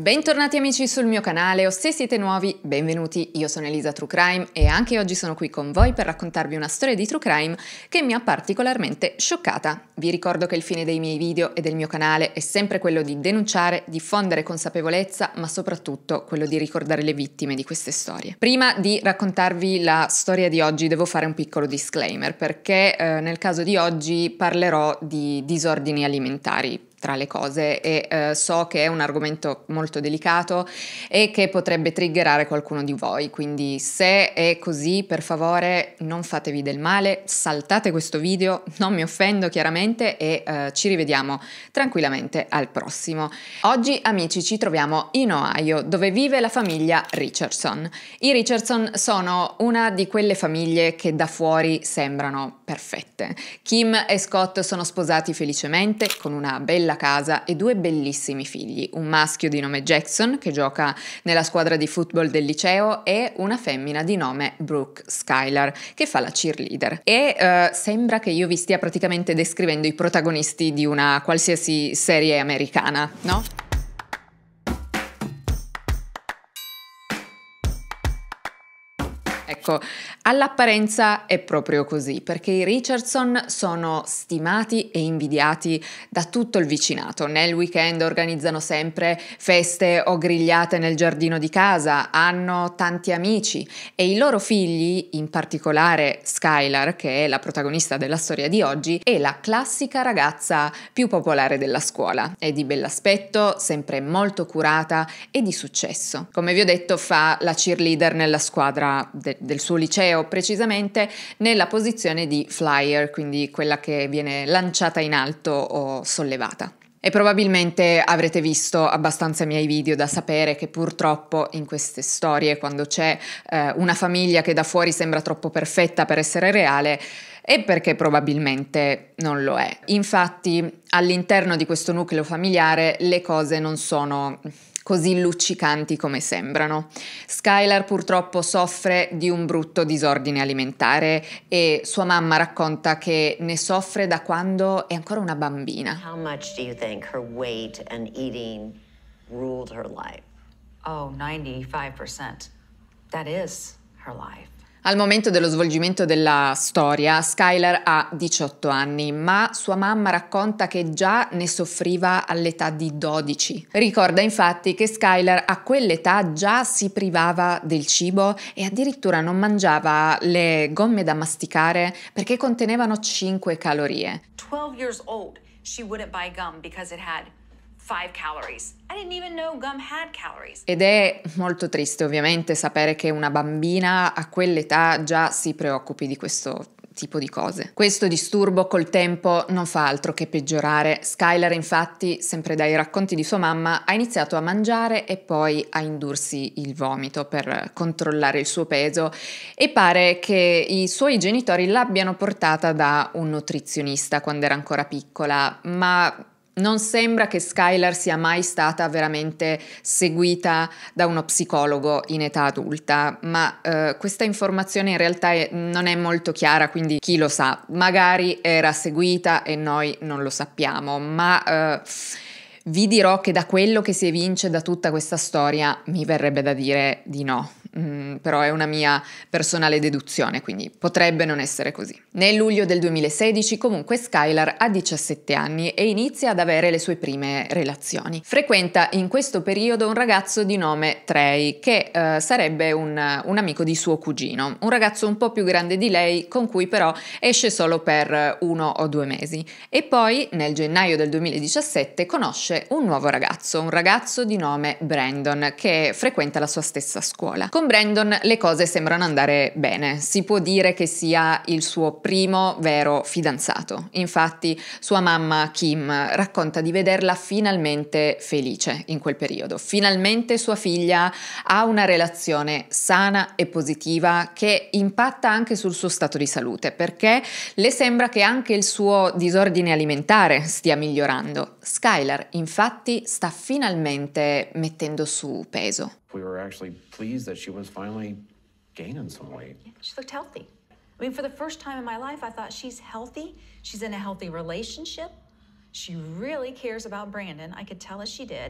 Bentornati amici sul mio canale o se siete nuovi, benvenuti, io sono Elisa True Crime e anche oggi sono qui con voi per raccontarvi una storia di True Crime che mi ha particolarmente scioccata. Vi ricordo che il fine dei miei video e del mio canale è sempre quello di denunciare, diffondere consapevolezza, ma soprattutto quello di ricordare le vittime di queste storie. Prima di raccontarvi la storia di oggi devo fare un piccolo disclaimer perché eh, nel caso di oggi parlerò di disordini alimentari, tra le cose e eh, so che è un argomento molto delicato e che potrebbe triggerare qualcuno di voi, quindi se è così per favore non fatevi del male, saltate questo video, non mi offendo chiaramente e eh, ci rivediamo tranquillamente al prossimo. Oggi amici ci troviamo in Ohio dove vive la famiglia Richardson. I Richardson sono una di quelle famiglie che da fuori sembrano perfette. Kim e Scott sono sposati felicemente con una bella bella casa e due bellissimi figli, un maschio di nome Jackson che gioca nella squadra di football del liceo e una femmina di nome Brooke Skylar che fa la cheerleader. E uh, sembra che io vi stia praticamente descrivendo i protagonisti di una qualsiasi serie americana, no? Ecco, all'apparenza è proprio così, perché i Richardson sono stimati e invidiati da tutto il vicinato. Nel weekend organizzano sempre feste o grigliate nel giardino di casa, hanno tanti amici e i loro figli, in particolare Skylar, che è la protagonista della storia di oggi, è la classica ragazza più popolare della scuola. È di bell'aspetto, sempre molto curata e di successo. Come vi ho detto, fa la cheerleader nella squadra de- del del suo liceo precisamente, nella posizione di flyer, quindi quella che viene lanciata in alto o sollevata. E probabilmente avrete visto abbastanza i miei video da sapere che purtroppo in queste storie, quando c'è eh, una famiglia che da fuori sembra troppo perfetta per essere reale, è perché probabilmente non lo è. Infatti all'interno di questo nucleo familiare le cose non sono così luccicanti come sembrano. Skylar purtroppo soffre di un brutto disordine alimentare e sua mamma racconta che ne soffre da quando è ancora una bambina. How much do you think her weight and eating ruled her life? Oh, 95%. That is her life. Al momento dello svolgimento della storia, Skylar ha 18 anni, ma sua mamma racconta che già ne soffriva all'età di 12. Ricorda infatti che Skylar a quell'età già si privava del cibo e addirittura non mangiava le gomme da masticare perché contenevano 5 calorie. 12 years old, she wouldn't buy gum because it had ed è molto triste ovviamente sapere che una bambina a quell'età già si preoccupi di questo tipo di cose. Questo disturbo col tempo non fa altro che peggiorare. Skylar infatti, sempre dai racconti di sua mamma, ha iniziato a mangiare e poi a indursi il vomito per controllare il suo peso e pare che i suoi genitori l'abbiano portata da un nutrizionista quando era ancora piccola, ma non sembra che Skylar sia mai stata veramente seguita da uno psicologo in età adulta, ma eh, questa informazione in realtà è, non è molto chiara, quindi chi lo sa, magari era seguita e noi non lo sappiamo, ma eh, vi dirò che da quello che si evince da tutta questa storia mi verrebbe da dire di no. Mm, però è una mia personale deduzione, quindi potrebbe non essere così. Nel luglio del 2016 comunque Skylar ha 17 anni e inizia ad avere le sue prime relazioni. Frequenta in questo periodo un ragazzo di nome Trey, che eh, sarebbe un, un amico di suo cugino, un ragazzo un po' più grande di lei, con cui però esce solo per uno o due mesi. E poi nel gennaio del 2017 conosce un nuovo ragazzo, un ragazzo di nome Brandon, che frequenta la sua stessa scuola. Con Brandon le cose sembrano andare bene, si può dire che sia il suo primo vero fidanzato. Infatti sua mamma Kim racconta di vederla finalmente felice in quel periodo. Finalmente sua figlia ha una relazione sana e positiva che impatta anche sul suo stato di salute, perché le sembra che anche il suo disordine alimentare stia migliorando. Skylar infatti sta finalmente mettendo su peso we were actually pleased that she was finally gaining some weight. Yeah, she looked healthy. I mean, for the first time in my life, I thought she's healthy. She's in a healthy relationship.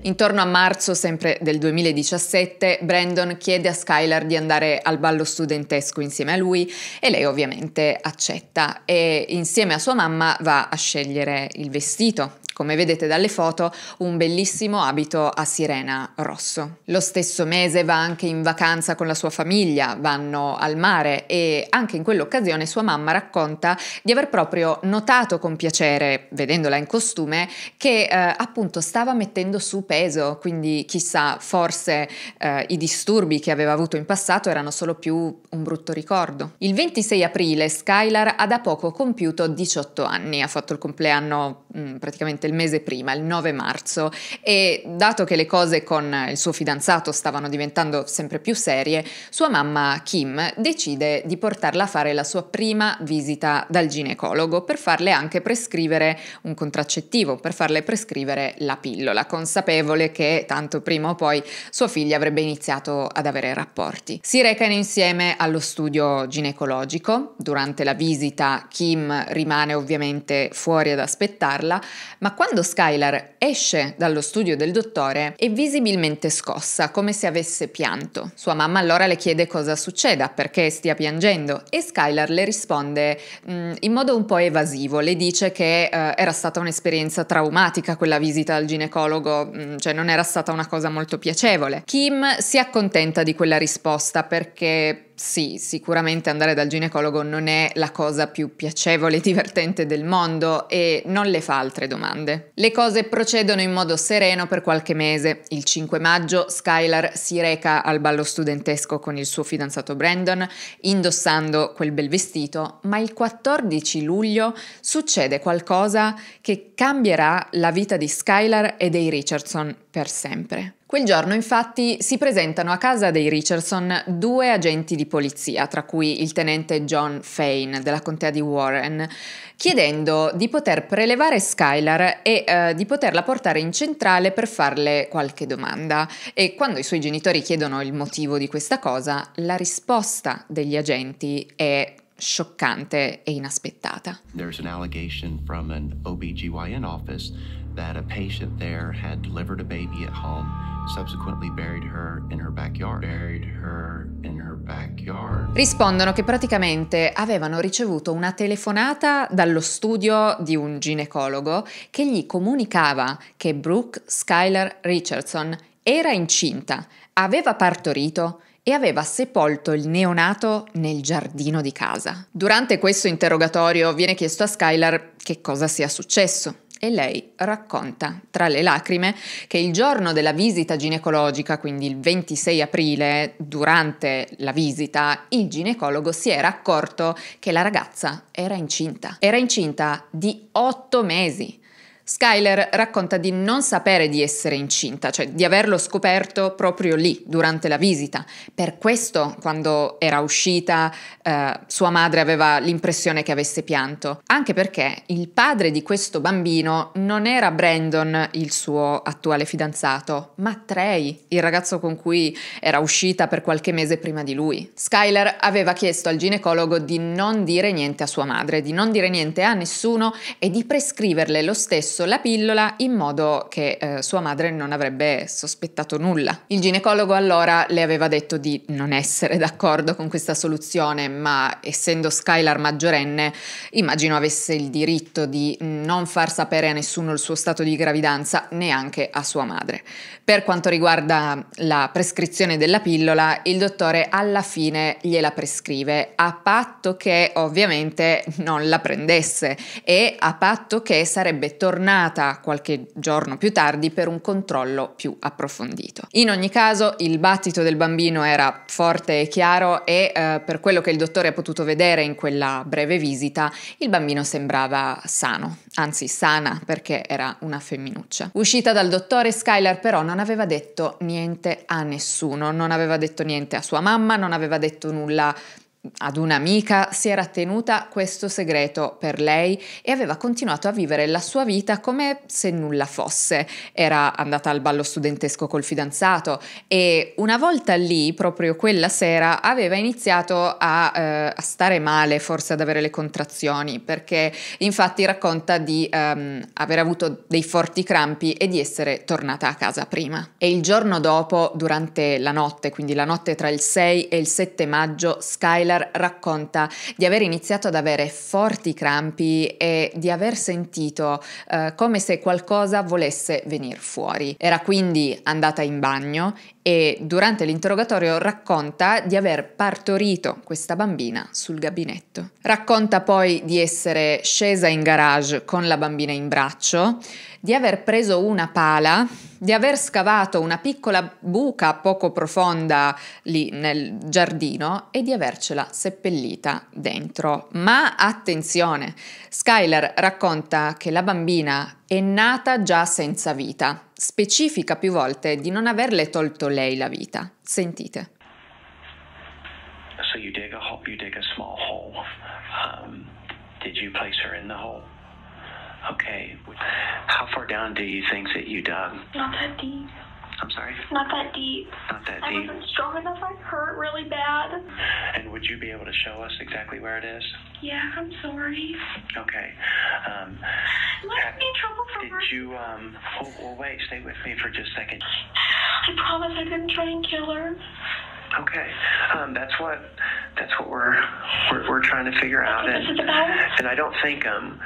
Intorno a marzo sempre del 2017, Brandon chiede a Skylar di andare al ballo studentesco insieme a lui e lei ovviamente accetta e insieme a sua mamma va a scegliere il vestito come vedete dalle foto, un bellissimo abito a sirena rosso. Lo stesso mese va anche in vacanza con la sua famiglia, vanno al mare e anche in quell'occasione sua mamma racconta di aver proprio notato con piacere, vedendola in costume, che eh, appunto stava mettendo su peso, quindi chissà, forse eh, i disturbi che aveva avuto in passato erano solo più un brutto ricordo. Il 26 aprile Skylar ha da poco compiuto 18 anni, ha fatto il compleanno mh, mm, praticamente il mese prima, il 9 marzo, e dato che le cose con il suo fidanzato stavano diventando sempre più serie, sua mamma Kim decide di portarla a fare la sua prima visita dal ginecologo per farle anche prescrivere un contraccettivo, per farle prescrivere la pillola, consapevole che tanto prima o poi sua figlia avrebbe iniziato ad avere rapporti. Si recano insieme allo studio ginecologico, durante la visita Kim rimane ovviamente fuori ad aspettarla, ma quando Skylar esce dallo studio del dottore è visibilmente scossa, come se avesse pianto. Sua mamma allora le chiede cosa succeda, perché stia piangendo e Skylar le risponde mh, mm, in modo un po' evasivo, le dice che eh, era stata un'esperienza traumatica quella visita al ginecologo, mh, mm, cioè non era stata una cosa molto piacevole. Kim si accontenta di quella risposta perché sì, sicuramente andare dal ginecologo non è la cosa più piacevole e divertente del mondo e non le fa altre domande. Le cose procedono in modo sereno per qualche mese. Il 5 maggio Skylar si reca al ballo studentesco con il suo fidanzato Brandon, indossando quel bel vestito, ma il 14 luglio succede qualcosa che cambierà la vita di Skylar e dei Richardson per sempre. Quel giorno infatti si presentano a casa dei Richardson due agenti di polizia, tra cui il tenente John Fane della contea di Warren, chiedendo di poter prelevare Skylar e eh, di poterla portare in centrale per farle qualche domanda. E quando i suoi genitori chiedono il motivo di questa cosa, la risposta degli agenti è scioccante e inaspettata. There's an allegation from an OBGYN office that a patient there had delivered a baby at home, subsequently buried her in her backyard. Buried her in her backyard. Rispondono che praticamente avevano ricevuto una telefonata dallo studio di un ginecologo che gli comunicava che Brooke Skylar Richardson era incinta, aveva partorito e aveva sepolto il neonato nel giardino di casa. Durante questo interrogatorio viene chiesto a Skylar che cosa sia successo e lei racconta, tra le lacrime, che il giorno della visita ginecologica, quindi il 26 aprile, durante la visita, il ginecologo si era accorto che la ragazza era incinta. Era incinta di otto mesi. Skyler racconta di non sapere di essere incinta, cioè di averlo scoperto proprio lì, durante la visita. Per questo, quando era uscita, eh, sua madre aveva l'impressione che avesse pianto, anche perché il padre di questo bambino non era Brandon, il suo attuale fidanzato, ma Trey, il ragazzo con cui era uscita per qualche mese prima di lui. Skyler aveva chiesto al ginecologo di non dire niente a sua madre, di non dire niente a nessuno e di prescriverle lo stesso stesso la pillola in modo che eh, sua madre non avrebbe sospettato nulla. Il ginecologo allora le aveva detto di non essere d'accordo con questa soluzione, ma essendo Skylar maggiorenne, immagino avesse il diritto di non far sapere a nessuno il suo stato di gravidanza, neanche a sua madre. Per quanto riguarda la prescrizione della pillola, il dottore alla fine gliela prescrive, a patto che ovviamente non la prendesse e a patto che sarebbe tornata aggiornata qualche giorno più tardi per un controllo più approfondito. In ogni caso il battito del bambino era forte e chiaro e eh, per quello che il dottore ha potuto vedere in quella breve visita il bambino sembrava sano, anzi sana perché era una femminuccia. Uscita dal dottore Skylar però non aveva detto niente a nessuno, non aveva detto niente a sua mamma, non aveva detto nulla ad un'amica si era tenuta questo segreto per lei e aveva continuato a vivere la sua vita come se nulla fosse. Era andata al ballo studentesco col fidanzato e una volta lì, proprio quella sera, aveva iniziato a, eh, a stare male, forse ad avere le contrazioni, perché infatti racconta di ehm, aver avuto dei forti crampi e di essere tornata a casa prima. E il giorno dopo, durante la notte, quindi la notte tra il 6 e il 7 maggio, Skylar Taylor racconta di aver iniziato ad avere forti crampi e di aver sentito eh, come se qualcosa volesse venire fuori. Era quindi andata in bagno e durante l'interrogatorio racconta di aver partorito questa bambina sul gabinetto. Racconta poi di essere scesa in garage con la bambina in braccio, di aver preso una pala, di aver scavato una piccola buca poco profonda lì nel giardino e di avercela seppellita dentro. Ma attenzione, Skyler racconta che la bambina è nata già senza vita, specifica più volte di non averle tolto lei la vita. Sentite. So you dig a, you dig a small hole. Um, did you place her in the hole? Okay. How far down do you think that you dug? Not that deep. I'm sorry? Not that deep. Not that deep. I wasn't strong enough. I hurt really bad. And would you be able to show us exactly where it is? Yeah, I'm sorry. Okay. Um, trouble for Did her. you, um, oh, well, wait, stay with me for just a second. I promise I didn't try and kill her. Okay, um, that's what that's what we're we're, we're trying to figure out, and and I don't think um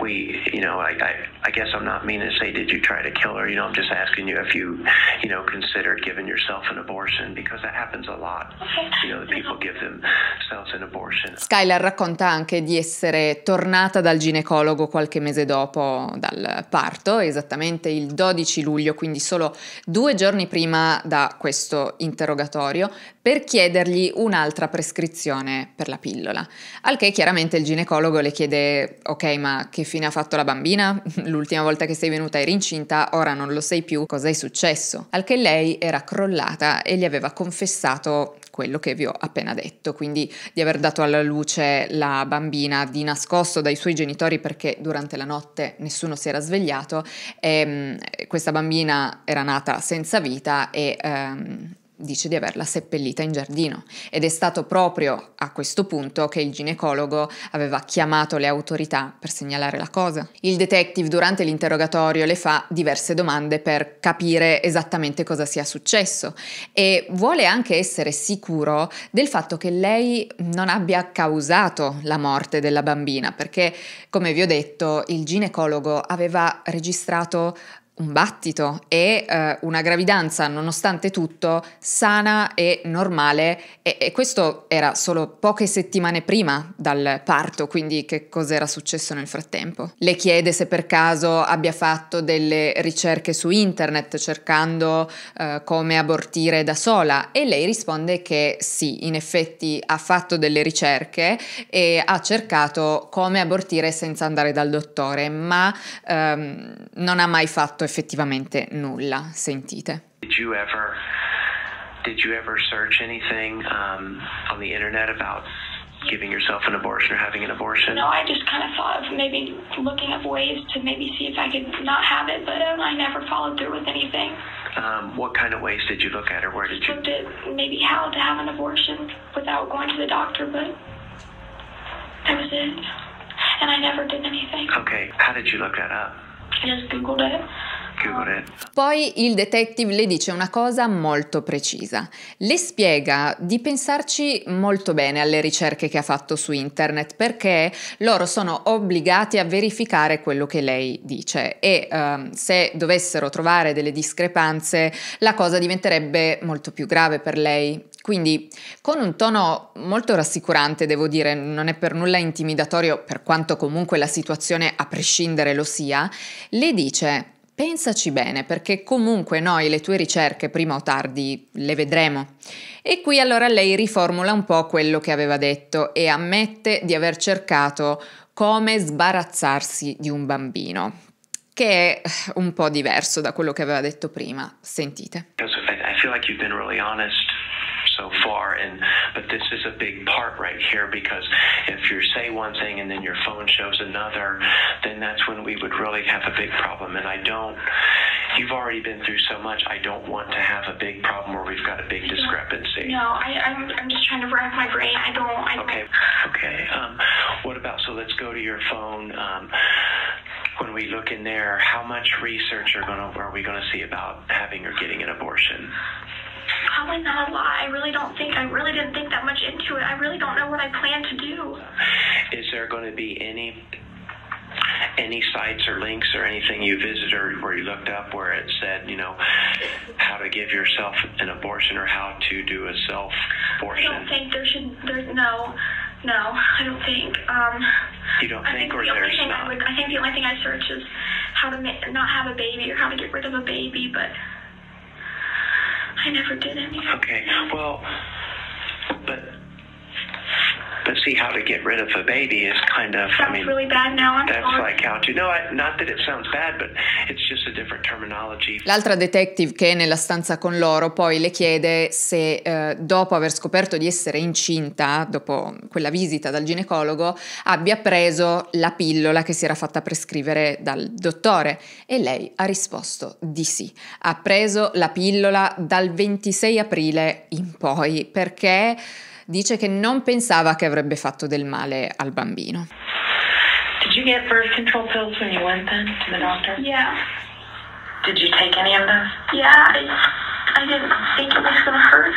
we, you know, I, I, I guess I'm not meaning to say, did you try to kill her? You know, I'm just asking you if you, you know, considered giving yourself an abortion because that happens a lot. You know, that people give themselves an abortion. Skylar racconta anche di essere tornata dal ginecologo qualche mese dopo dal parto, esattamente il 12 luglio, quindi solo due giorni prima da questo interrogatorio, per chiedergli un'altra prescrizione per la pillola. Al che chiaramente il ginecologo le chiede, ok, ma che fine ha fatto la bambina? L'ultima volta che sei venuta eri incinta, ora non lo sei più, cosa è successo? Al che lei era crollata e gli aveva confessato quello che vi ho appena detto, quindi di aver dato alla luce la bambina di nascosto dai suoi genitori perché durante la notte nessuno si era svegliato e, ehm, questa bambina era nata senza vita e... Um, dice di averla seppellita in giardino ed è stato proprio a questo punto che il ginecologo aveva chiamato le autorità per segnalare la cosa. Il detective durante l'interrogatorio le fa diverse domande per capire esattamente cosa sia successo e vuole anche essere sicuro del fatto che lei non abbia causato la morte della bambina perché come vi ho detto il ginecologo aveva registrato un battito e eh, una gravidanza nonostante tutto sana e normale e, e, questo era solo poche settimane prima dal parto, quindi che cosa era successo nel frattempo. Le chiede se per caso abbia fatto delle ricerche su internet cercando eh, come abortire da sola e lei risponde che sì, in effetti ha fatto delle ricerche e ha cercato come abortire senza andare dal dottore, ma ehm, non ha mai fatto effettivamente nulla, sentite. Did you ever, did you ever search anything um, on the internet about giving yourself an abortion or having an abortion? No, I just kind of thought of maybe looking up ways to maybe see if I could not have it, but um, I never followed through with anything. Um, what kind of ways did you look at, or where did you? Looked at maybe how to have an abortion without going to the doctor, but that was it. And I never did anything. Okay, how did you look that up? I just Googled it. Che Poi il detective le dice una cosa molto precisa. Le spiega di pensarci molto bene alle ricerche che ha fatto su internet perché loro sono obbligati a verificare quello che lei dice e ehm, se dovessero trovare delle discrepanze la cosa diventerebbe molto più grave per lei. Quindi con un tono molto rassicurante, devo dire, non è per nulla intimidatorio, per quanto comunque la situazione a prescindere lo sia, le dice Pensaci bene perché comunque noi le tue ricerche prima o tardi le vedremo. E qui allora lei riformula un po' quello che aveva detto e ammette di aver cercato come sbarazzarsi di un bambino, che è un po' diverso da quello che aveva detto prima. Sentite. I feel like you've been really honest so far. And but this is a big part right here because if you say one thing and then your phone shows another, then that's when we would really have a big problem. And I don't. You've already been through so much. I don't want to have a big problem where we've got a big discrepancy. No, I, am I'm, I'm just trying to rack my brain. I don't. I don't. Okay. Okay. Um, what about? So let's go to your phone. Um, when we look in there, how much research are, gonna, are we going to see about having or getting an abortion? probably not a lot. I really don't think, I really didn't think that much into it. I really don't know what I plan to do. Is there going to be any any sites or links or anything you visited or where you looked up where it said, you know, how to give yourself an abortion or how to do a self abortion? I don't think there should, there's no, no, I don't think. Um, you don't think, think or the there's not? I, would, I think the only thing I search is how to ma- not have a baby or how to get rid of a baby, but. I never did anything. Okay. Well, but But see how to get rid of a baby is kind of. Sounds I mean, really bad now. I'm that's sorry. like how to. No, I, not that it sounds bad, but it's just a different terminology. L'altra detective che è nella stanza con loro poi le chiede se eh, dopo aver scoperto di essere incinta, dopo quella visita dal ginecologo, abbia preso la pillola che si era fatta prescrivere dal dottore e lei ha risposto di sì. Ha preso la pillola dal 26 aprile in poi perché dice che non pensava che avrebbe fatto del male al bambino. Did you get birth control pills when you went then to the doctor? Yeah. Did you take any of those? Yeah, I, I didn't think it was going hurt.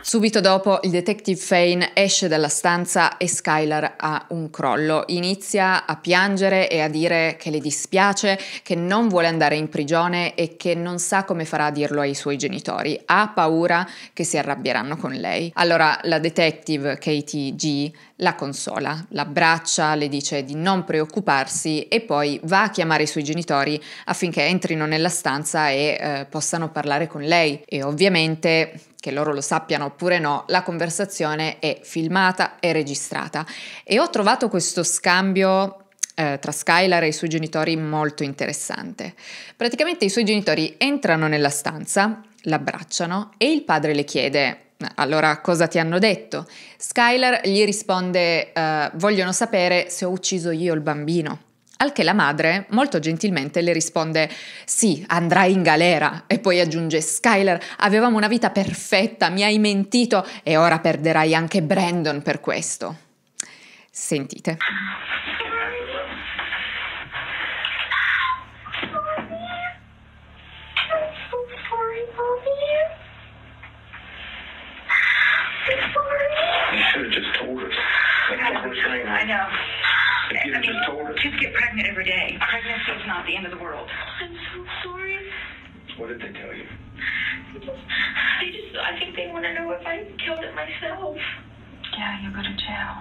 Subito dopo il detective Fane esce dalla stanza e Skylar ha un crollo. Inizia a piangere e a dire che le dispiace, che non vuole andare in prigione e che non sa come farà a dirlo ai suoi genitori. Ha paura che si arrabbieranno con lei. Allora la detective Katie G la consola, l'abbraccia, le dice di non preoccuparsi e poi va a chiamare i suoi genitori affinché entrino nella stanza e eh, possano parlare con lei. E ovviamente che loro lo sappiano oppure no, la conversazione è filmata e registrata. E ho trovato questo scambio eh, tra Skylar e i suoi genitori molto interessante. Praticamente i suoi genitori entrano nella stanza, l'abbracciano e il padre le chiede allora cosa ti hanno detto? Skylar gli risponde eh, vogliono sapere se ho ucciso io il bambino. Al che la madre molto gentilmente le risponde sì, andrai in galera e poi aggiunge Skyler, avevamo una vita perfetta, mi hai mentito e ora perderai anche Brandon per questo. Sentite. I know. I mean, just get pregnant every day. Pregnancy is not the end of the world. I'm so sorry. What did they tell you? They just, I think they want to know if I killed it myself. Yeah, you'll go to jail.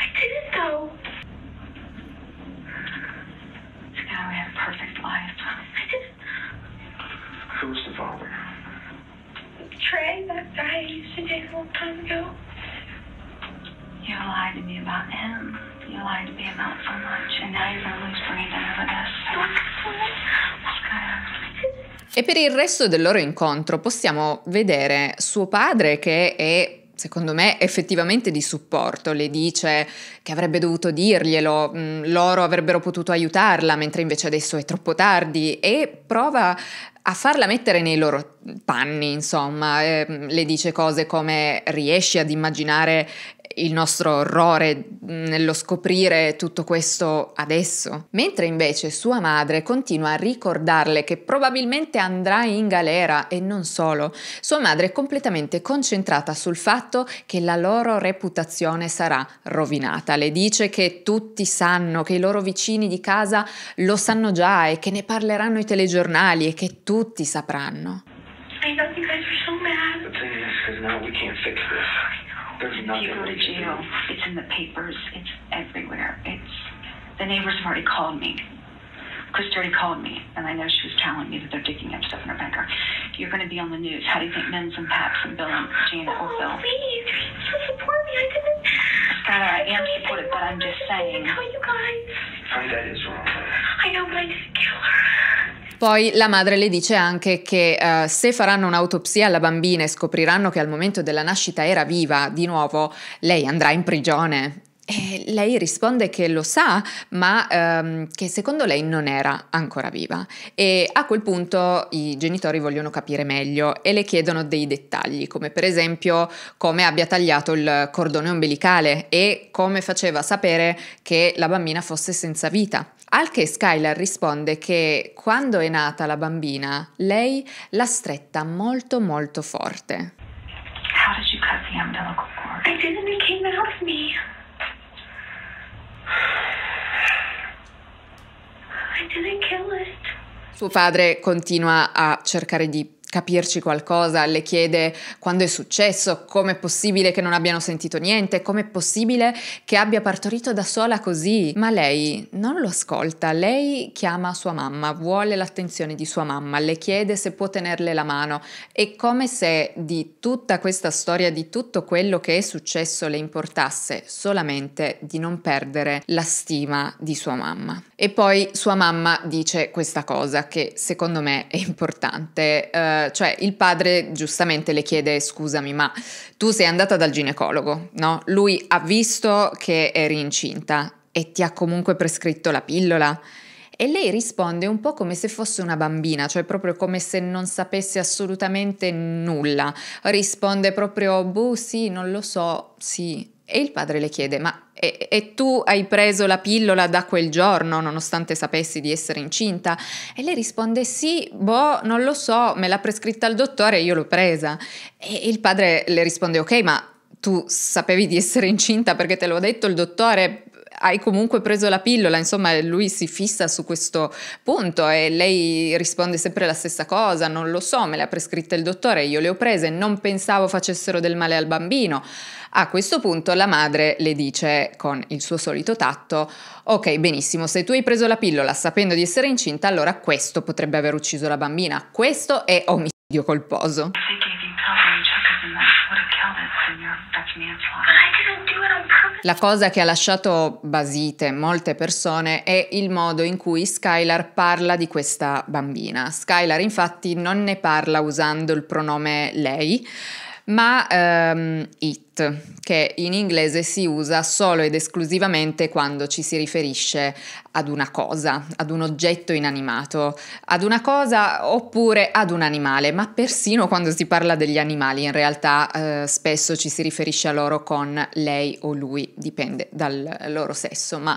I didn't, though. Now we have a perfect life. Who's the father? Trey, that guy I used to date a long time ago. You lied to me about him. You lied to me about so much, and now you're gonna lose brains out of us. E per il resto del loro incontro possiamo vedere suo padre che è secondo me effettivamente di supporto, le dice che avrebbe dovuto dirglielo, mm, loro avrebbero potuto aiutarla, mentre invece adesso è troppo tardi e prova a farla mettere nei loro panni, insomma, ehm, le dice cose come riesci ad immaginare il nostro orrore mm, nello scoprire tutto questo adesso, mentre invece sua madre continua a ricordarle che probabilmente andrà in galera e non solo. Sua madre è completamente concentrata sul fatto che la loro reputazione sarà rovinata. Le dice che tutti sanno, che i loro vicini di casa lo sanno già e che ne parleranno i telegiornali e che tutti sapranno. I know you guys are so mad. The thing is, is now we can't fix this. There's nothing you go to jail. It's in the papers. It's everywhere. It's the neighbors have already called me. Chris Doherty called me, and I know she was telling me that they're digging up stuff in her backyard. You're going to be on the news. How do you think Men's and Paps and Bill and Janet oh, will feel? Oh, please, so support me. I didn't. Scott, I am supportive, but I'm just saying. Tell you guys. My dad is wrong. I know, but I didn't kill her. Poi la madre le dice anche che eh, se faranno un'autopsia alla bambina e scopriranno che al momento della nascita era viva, di nuovo lei andrà in prigione. E eh, lei risponde che lo sa, ma ehm, che secondo lei non era ancora viva. E a quel punto i genitori vogliono capire meglio e le chiedono dei dettagli, come per esempio come abbia tagliato il cordone ombelicale e come faceva sapere che la bambina fosse senza vita. Al che Skylar risponde che quando è nata la bambina, lei l'ha stretta molto molto forte. How did you cut the umbilical cord? I didn't, it came out of me. Suo padre continua a cercare di capirci qualcosa, le chiede quando è successo, com'è possibile che non abbiano sentito niente, com'è possibile che abbia partorito da sola così. Ma lei non lo ascolta, lei chiama sua mamma, vuole l'attenzione di sua mamma, le chiede se può tenerle la mano. È come se di tutta questa storia, di tutto quello che è successo, le importasse solamente di non perdere la stima di sua mamma. E poi sua mamma dice questa cosa che secondo me è importante. Uh, cioè il padre giustamente le chiede scusami ma tu sei andata dal ginecologo, no? Lui ha visto che eri incinta e ti ha comunque prescritto la pillola? E lei risponde un po' come se fosse una bambina, cioè proprio come se non sapesse assolutamente nulla. Risponde proprio, boh sì, non lo so, sì, e il padre le chiede, ma e, e, tu hai preso la pillola da quel giorno nonostante sapessi di essere incinta? E lei risponde, sì, boh, non lo so, me l'ha prescritta il dottore e io l'ho presa. E il padre le risponde, ok, ma tu sapevi di essere incinta perché te l'ho detto il dottore, hai comunque preso la pillola, insomma lui si fissa su questo punto e lei risponde sempre la stessa cosa, non lo so, me l'ha prescritta il dottore, io le ho prese, non pensavo facessero del male al bambino. A questo punto la madre le dice con il suo solito tatto, ok benissimo, se tu hai preso la pillola sapendo di essere incinta, allora questo potrebbe aver ucciso la bambina, questo è omicidio colposo. La cosa che ha lasciato basite molte persone è il modo in cui Skylar parla di questa bambina. Skylar infatti non ne parla usando il pronome lei, ma um, it, che in inglese si usa solo ed esclusivamente quando ci si riferisce ad una cosa, ad un oggetto inanimato, ad una cosa oppure ad un animale, ma persino quando si parla degli animali in realtà eh, spesso ci si riferisce a loro con lei o lui, dipende dal loro sesso, ma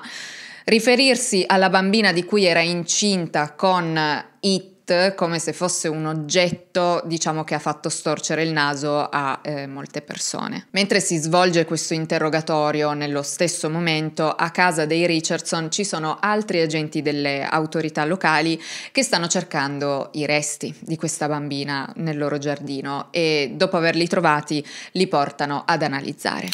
riferirsi alla bambina di cui era incinta con it tweet come se fosse un oggetto, diciamo che ha fatto storcere il naso a eh, molte persone. Mentre si svolge questo interrogatorio nello stesso momento, a casa dei Richardson ci sono altri agenti delle autorità locali che stanno cercando i resti di questa bambina nel loro giardino e dopo averli trovati li portano ad analizzare.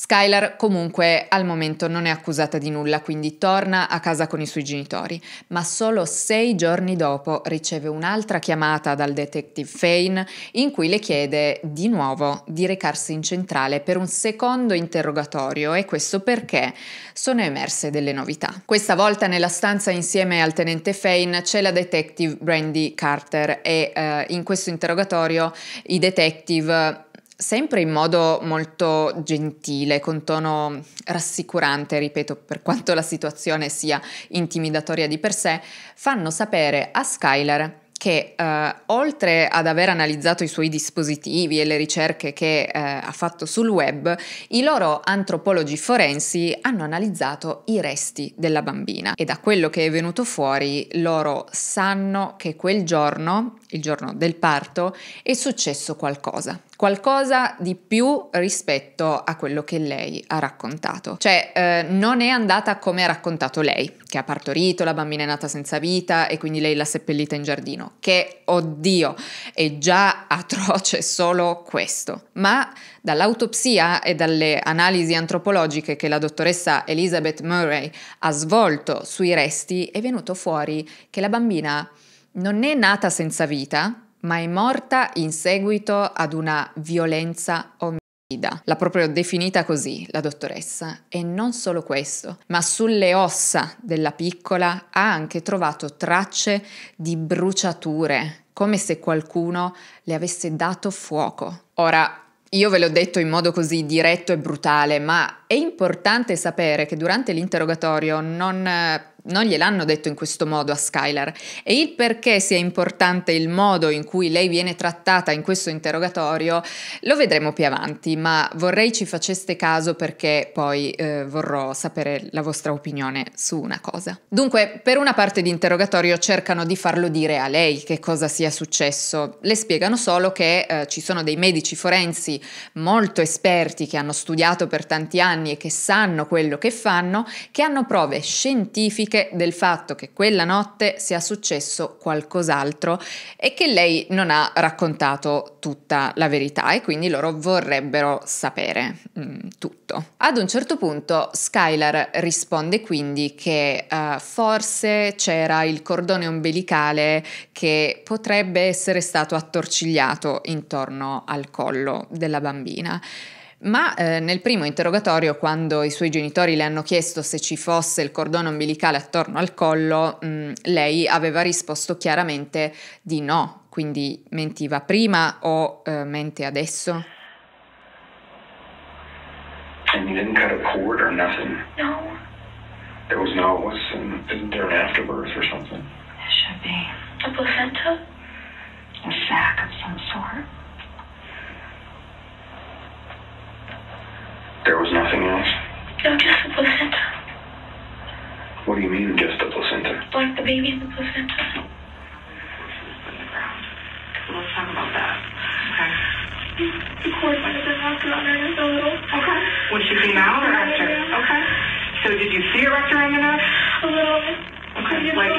Skylar comunque al momento non è accusata di nulla, quindi torna a casa con i suoi genitori, ma solo sei giorni dopo riceve un'altra chiamata dal detective Fane in cui le chiede di nuovo di recarsi in centrale per un secondo interrogatorio e questo perché sono emerse delle novità. Questa volta nella stanza insieme al tenente Fane c'è la detective Brandy Carter e eh, in questo interrogatorio i detective sempre in modo molto gentile, con tono rassicurante, ripeto, per quanto la situazione sia intimidatoria di per sé, fanno sapere a Skylar che eh, oltre ad aver analizzato i suoi dispositivi e le ricerche che eh, ha fatto sul web, i loro antropologi forensi hanno analizzato i resti della bambina e da quello che è venuto fuori loro sanno che quel giorno, il giorno del parto, è successo qualcosa qualcosa di più rispetto a quello che lei ha raccontato. Cioè eh, non è andata come ha raccontato lei, che ha partorito, la bambina è nata senza vita e quindi lei l'ha seppellita in giardino, che oddio è già atroce solo questo, ma dall'autopsia e dalle analisi antropologiche che la dottoressa Elizabeth Murray ha svolto sui resti è venuto fuori che la bambina non è nata senza vita, ma è morta in seguito ad una violenza omicida. L'ha proprio definita così la dottoressa. E non solo questo, ma sulle ossa della piccola ha anche trovato tracce di bruciature, come se qualcuno le avesse dato fuoco. Ora, io ve l'ho detto in modo così diretto e brutale, ma è importante sapere che durante l'interrogatorio non eh, non gliel'hanno detto in questo modo a Skylar e il perché sia importante il modo in cui lei viene trattata in questo interrogatorio lo vedremo più avanti, ma vorrei ci faceste caso perché poi eh, vorrò sapere la vostra opinione su una cosa. Dunque, per una parte di interrogatorio cercano di farlo dire a lei che cosa sia successo, le spiegano solo che eh, ci sono dei medici forensi molto esperti che hanno studiato per tanti anni e che sanno quello che fanno, che hanno prove scientifiche anche del fatto che quella notte sia successo qualcos'altro e che lei non ha raccontato tutta la verità e quindi loro vorrebbero sapere mh, mm, tutto. Ad un certo punto Skylar risponde quindi che uh, forse c'era il cordone ombelicale che potrebbe essere stato attorcigliato intorno al collo della bambina ma eh, nel primo interrogatorio, quando i suoi genitori le hanno chiesto se ci fosse il cordone ombelicale attorno al collo, mh, mm, lei aveva risposto chiaramente di no, quindi mentiva prima o eh, mente adesso? And you didn't cut a cord or nothing? No. There was no, was, isn't there an afterbirth or something? There should be. A placenta? A sac of some sort. There was nothing else? No, just the placenta. What do you mean, just the placenta? Like the baby and the placenta. We'll talk about that. Okay. The cord might wrapped around her neck a little. Okay. When she came out or after? Okay. So did you see it wrapped around the neck? A little Okay. Like,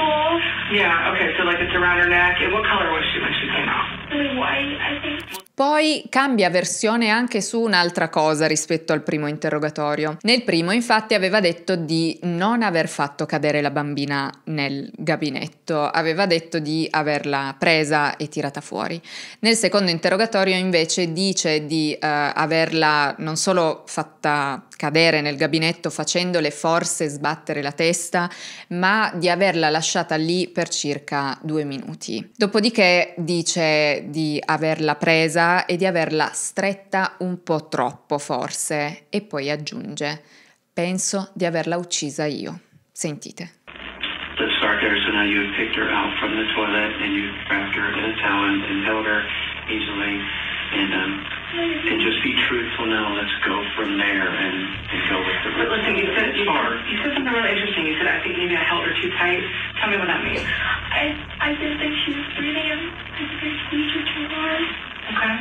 yeah, okay. So like it's around her neck. And what color was she when she came out? mean, white, I think. Poi cambia versione anche su un'altra cosa rispetto al primo interrogatorio. Nel primo infatti aveva detto di non aver fatto cadere la bambina nel gabinetto, aveva detto di averla presa e tirata fuori. Nel secondo interrogatorio invece dice di uh, averla non solo fatta cadere nel gabinetto facendole forse sbattere la testa, ma di averla lasciata lì per circa due minuti. Dopodiché dice di averla presa e di averla stretta un po' troppo forse e poi aggiunge penso di averla uccisa io. Sentite. easily. and um, and just be truthful now. Let's go from there and, and go with the. rest. But listen, you said you, hard. you said something really interesting. You said I think maybe I held her too tight. Tell me what that means. I I didn't think she was breathing. In. I think I squeezed her too hard. Okay.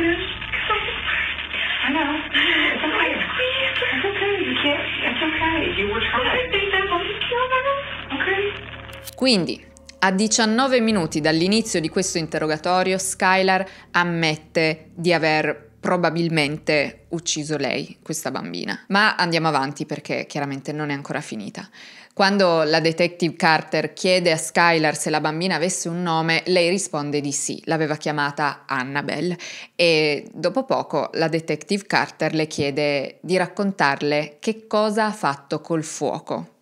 But it's was because I was. I know. It's okay. It's okay. You can't. It's okay. You were trying. I think that's that killed her. Okay. Quindi A 19 minuti dall'inizio di questo interrogatorio, Skylar ammette di aver probabilmente ucciso lei, questa bambina. Ma andiamo avanti perché chiaramente non è ancora finita. Quando la detective Carter chiede a Skylar se la bambina avesse un nome, lei risponde di sì, l'aveva chiamata Annabelle e dopo poco la detective Carter le chiede di raccontarle che cosa ha fatto col fuoco.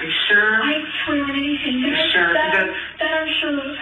you sure? I swear on anything. That, sure? that, that I'm sure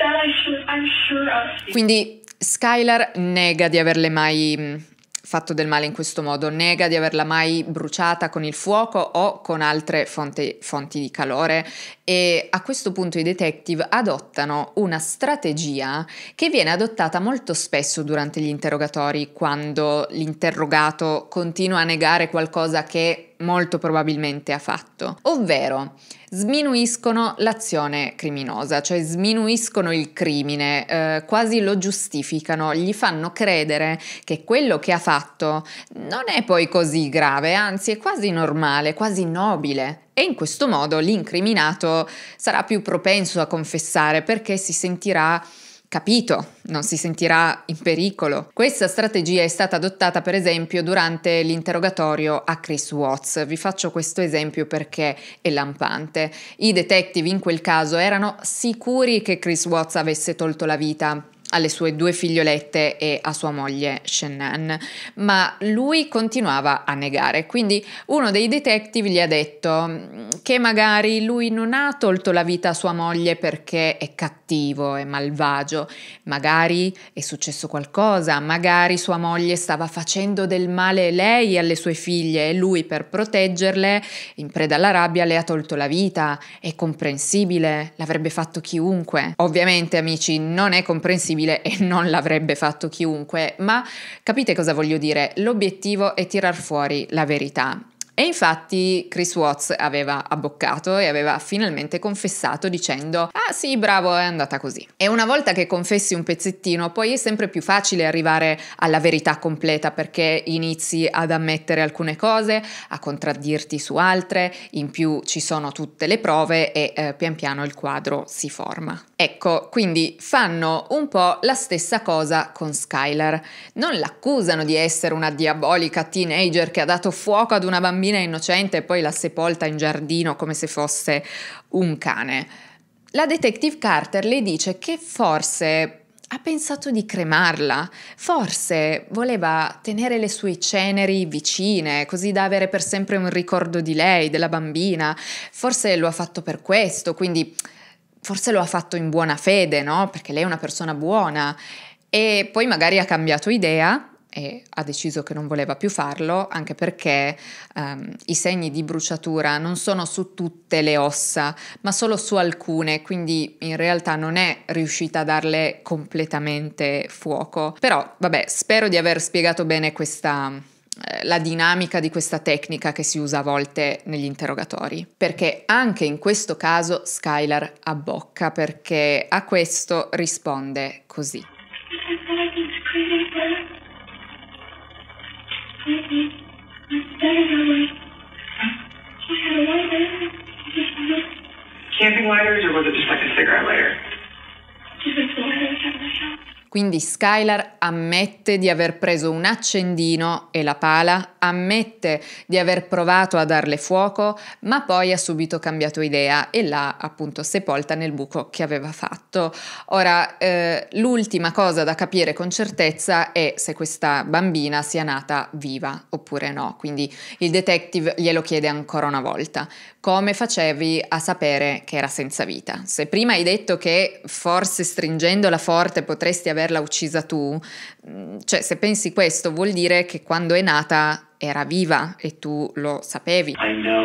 That I should, I'm sure of. Quindi Skylar nega di averle mai mm, fatto del male in questo modo, nega di averla mai bruciata con il fuoco o con altre fonte, fonti di calore e a questo punto i detective adottano una strategia che viene adottata molto spesso durante gli interrogatori quando l'interrogato continua a negare qualcosa che molto probabilmente ha fatto, ovvero sminuiscono l'azione criminosa, cioè sminuiscono il crimine, eh, quasi lo giustificano, gli fanno credere che quello che ha fatto non è poi così grave, anzi è quasi normale, quasi nobile. E in questo modo l'incriminato sarà più propenso a confessare perché si sentirà capito, non si sentirà in pericolo. Questa strategia è stata adottata per esempio durante l'interrogatorio a Chris Watts. Vi faccio questo esempio perché è lampante. I detective in quel caso erano sicuri che Chris Watts avesse tolto la vita alle sue due figliolette e a sua moglie Shannon, ma lui continuava a negare. Quindi uno dei detective gli ha detto mm, che magari lui non ha tolto la vita a sua moglie perché è cattivo, è malvagio, magari è successo qualcosa, magari sua moglie stava facendo del male lei alle sue figlie e lui per proteggerle, in preda alla rabbia, le ha tolto la vita, è comprensibile, l'avrebbe fatto chiunque. Ovviamente amici, non è comprensibile possibile e non l'avrebbe fatto chiunque, ma capite cosa voglio dire? L'obiettivo è tirar fuori la verità. E infatti Chris Watts aveva abboccato e aveva finalmente confessato dicendo Ah sì, bravo, è andata così. E una volta che confessi un pezzettino, poi è sempre più facile arrivare alla verità completa perché inizi ad ammettere alcune cose, a contraddirti su altre, in più ci sono tutte le prove e eh, pian piano il quadro si forma. Ecco, quindi fanno un po' la stessa cosa con Skylar. Non l'accusano di essere una diabolica teenager che ha dato fuoco ad una bambina innocente e poi l'ha sepolta in giardino come se fosse un cane. La detective Carter le dice che forse ha pensato di cremarla, forse voleva tenere le sue ceneri vicine, così da avere per sempre un ricordo di lei, della bambina, forse lo ha fatto per questo, quindi forse lo ha fatto in buona fede, no? Perché lei è una persona buona e poi magari ha cambiato idea e ha deciso che non voleva più farlo, anche perché um, i segni di bruciatura non sono su tutte le ossa, ma solo su alcune, quindi in realtà non è riuscita a darle completamente fuoco. Però, vabbè, spero di aver spiegato bene questa, eh, la dinamica di questa tecnica che si usa a volte negli interrogatori, perché anche in questo caso Skylar abbocca perché a questo risponde così. Camping lighters or was it just like a cigarette lighter? Just a cigarette lighter. Quindi Skylar ammette di aver preso un accendino e la pala, ammette di aver provato a darle fuoco, ma poi ha subito cambiato idea e l'ha appunto sepolta nel buco che aveva fatto. Ora, eh, l'ultima cosa da capire con certezza è se questa bambina sia nata viva oppure no. Quindi il detective glielo chiede ancora una volta. Come facevi a sapere che era senza vita? Se prima hai detto che forse stringendola forte potresti aver averla uccisa tu, mm, cioè se pensi questo vuol dire che quando è nata era viva e tu lo sapevi. I know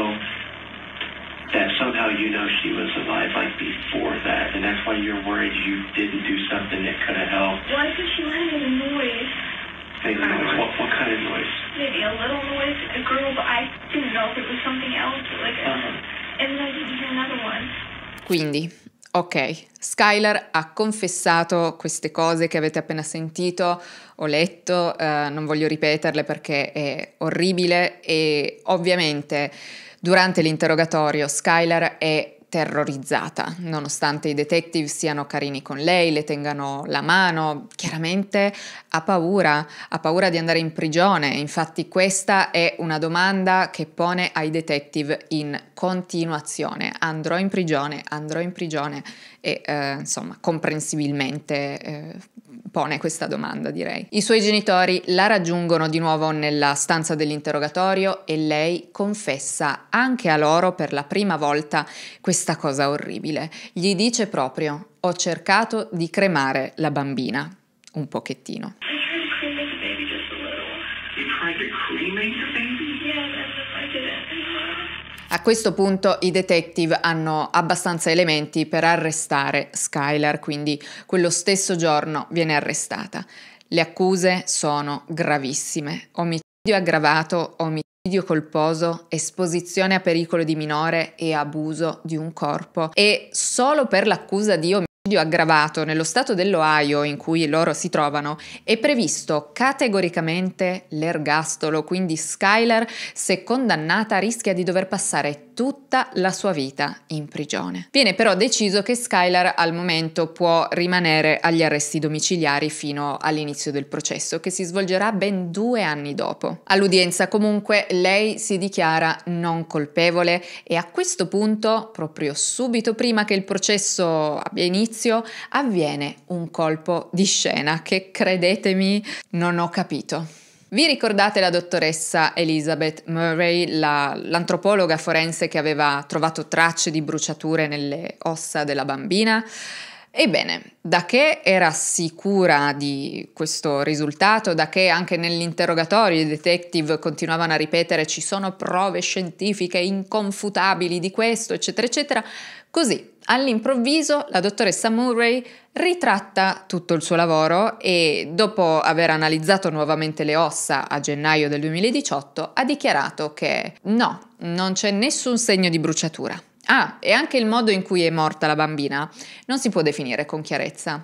that somehow you know she was alive like before that and that's why you're worried you didn't do something that could have helped. Why did she make a noise? noise? What, what kind of noise? Maybe a little noise, a girl, but I didn't know if it was something else, like a, uh-huh. and then another one. Quindi Ok, Skylar ha confessato queste cose che avete appena sentito, o letto, eh, non voglio ripeterle perché è orribile e ovviamente durante l'interrogatorio Skylar è terrorizzata, nonostante i detective siano carini con lei, le tengano la mano, chiaramente ha paura, ha paura di andare in prigione, infatti questa è una domanda che pone ai detective in continuazione, andrò in prigione, andrò in prigione e eh, insomma comprensibilmente eh, pone questa domanda, direi. I suoi genitori la raggiungono di nuovo nella stanza dell'interrogatorio e lei confessa anche a loro per la prima volta questa cosa orribile. Gli dice proprio: Ho cercato di cremare la bambina. Un pochettino. A questo punto i detective hanno abbastanza elementi per arrestare Skylar, quindi quello stesso giorno viene arrestata. Le accuse sono gravissime. Omicidio aggravato, omicidio colposo, esposizione a pericolo di minore e abuso di un corpo. E solo per l'accusa di omicidio aggravato nello stato dell'Ohio in cui loro si trovano è previsto categoricamente l'ergastolo, quindi Skyler, se condannata, rischia di dover passare tutta la sua vita in prigione. Viene però deciso che Skylar al momento può rimanere agli arresti domiciliari fino all'inizio del processo, che si svolgerà ben due anni dopo. All'udienza comunque lei si dichiara non colpevole e a questo punto, proprio subito prima che il processo abbia inizio, avviene un colpo di scena che credetemi non ho capito. Vi ricordate la dottoressa Elizabeth Murray, la, l'antropologa forense che aveva trovato tracce di bruciature nelle ossa della bambina? Ebbene, da che era sicura di questo risultato, da che anche nell'interrogatorio i detective continuavano a ripetere ci sono prove scientifiche inconfutabili di questo, eccetera, eccetera, Così, all'improvviso, la dottoressa Murray ritratta tutto il suo lavoro e, dopo aver analizzato nuovamente le ossa a gennaio del 2018, ha dichiarato che no, non c'è nessun segno di bruciatura. Ah, e anche il modo in cui è morta la bambina non si può definire con chiarezza.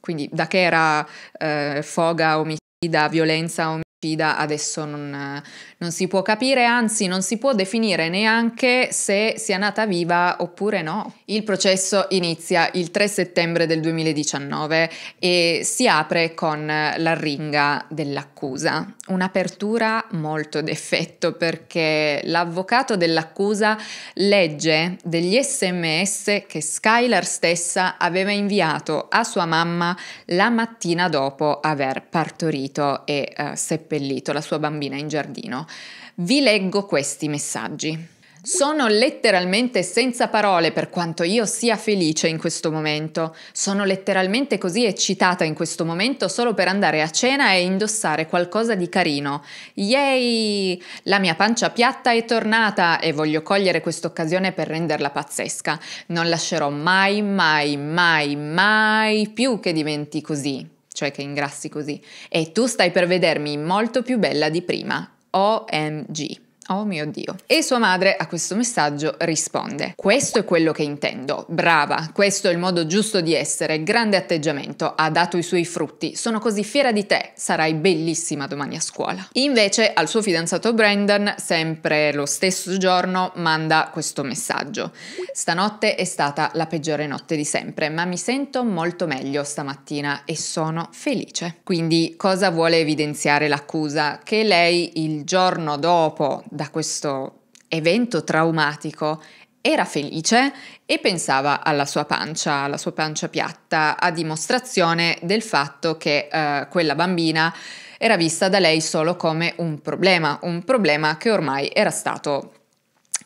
Quindi da che era eh, foga, omicida, violenza, omicida sfida adesso non, non, si può capire, anzi non si può definire neanche se sia nata viva oppure no. Il processo inizia il 3 settembre del 2019 e si apre con l'arringa dell'accusa, un'apertura molto d'effetto perché l'avvocato dell'accusa legge degli sms che Skylar stessa aveva inviato a sua mamma la mattina dopo aver partorito e eh, separato seppellito la sua bambina in giardino. Vi leggo questi messaggi. Sono letteralmente senza parole per quanto io sia felice in questo momento. Sono letteralmente così eccitata in questo momento solo per andare a cena e indossare qualcosa di carino. Yay! La mia pancia piatta è tornata e voglio cogliere quest'occasione per renderla pazzesca. Non lascerò mai, mai, mai, mai più che diventi così cioè che ingrassi così, e tu stai per vedermi molto più bella di prima. OMG. Oh mio Dio. E sua madre a questo messaggio risponde: Questo è quello che intendo. Brava, questo è il modo giusto di essere. Grande atteggiamento, ha dato i suoi frutti. Sono così fiera di te, sarai bellissima domani a scuola. Invece al suo fidanzato Brandon, sempre lo stesso giorno, manda questo messaggio: Stanotte è stata la peggiore notte di sempre, ma mi sento molto meglio stamattina e sono felice. Quindi cosa vuole evidenziare l'accusa? Che lei il giorno dopo da questo evento traumatico era felice e pensava alla sua pancia, alla sua pancia piatta, a dimostrazione del fatto che eh, quella bambina era vista da lei solo come un problema, un problema che ormai era stato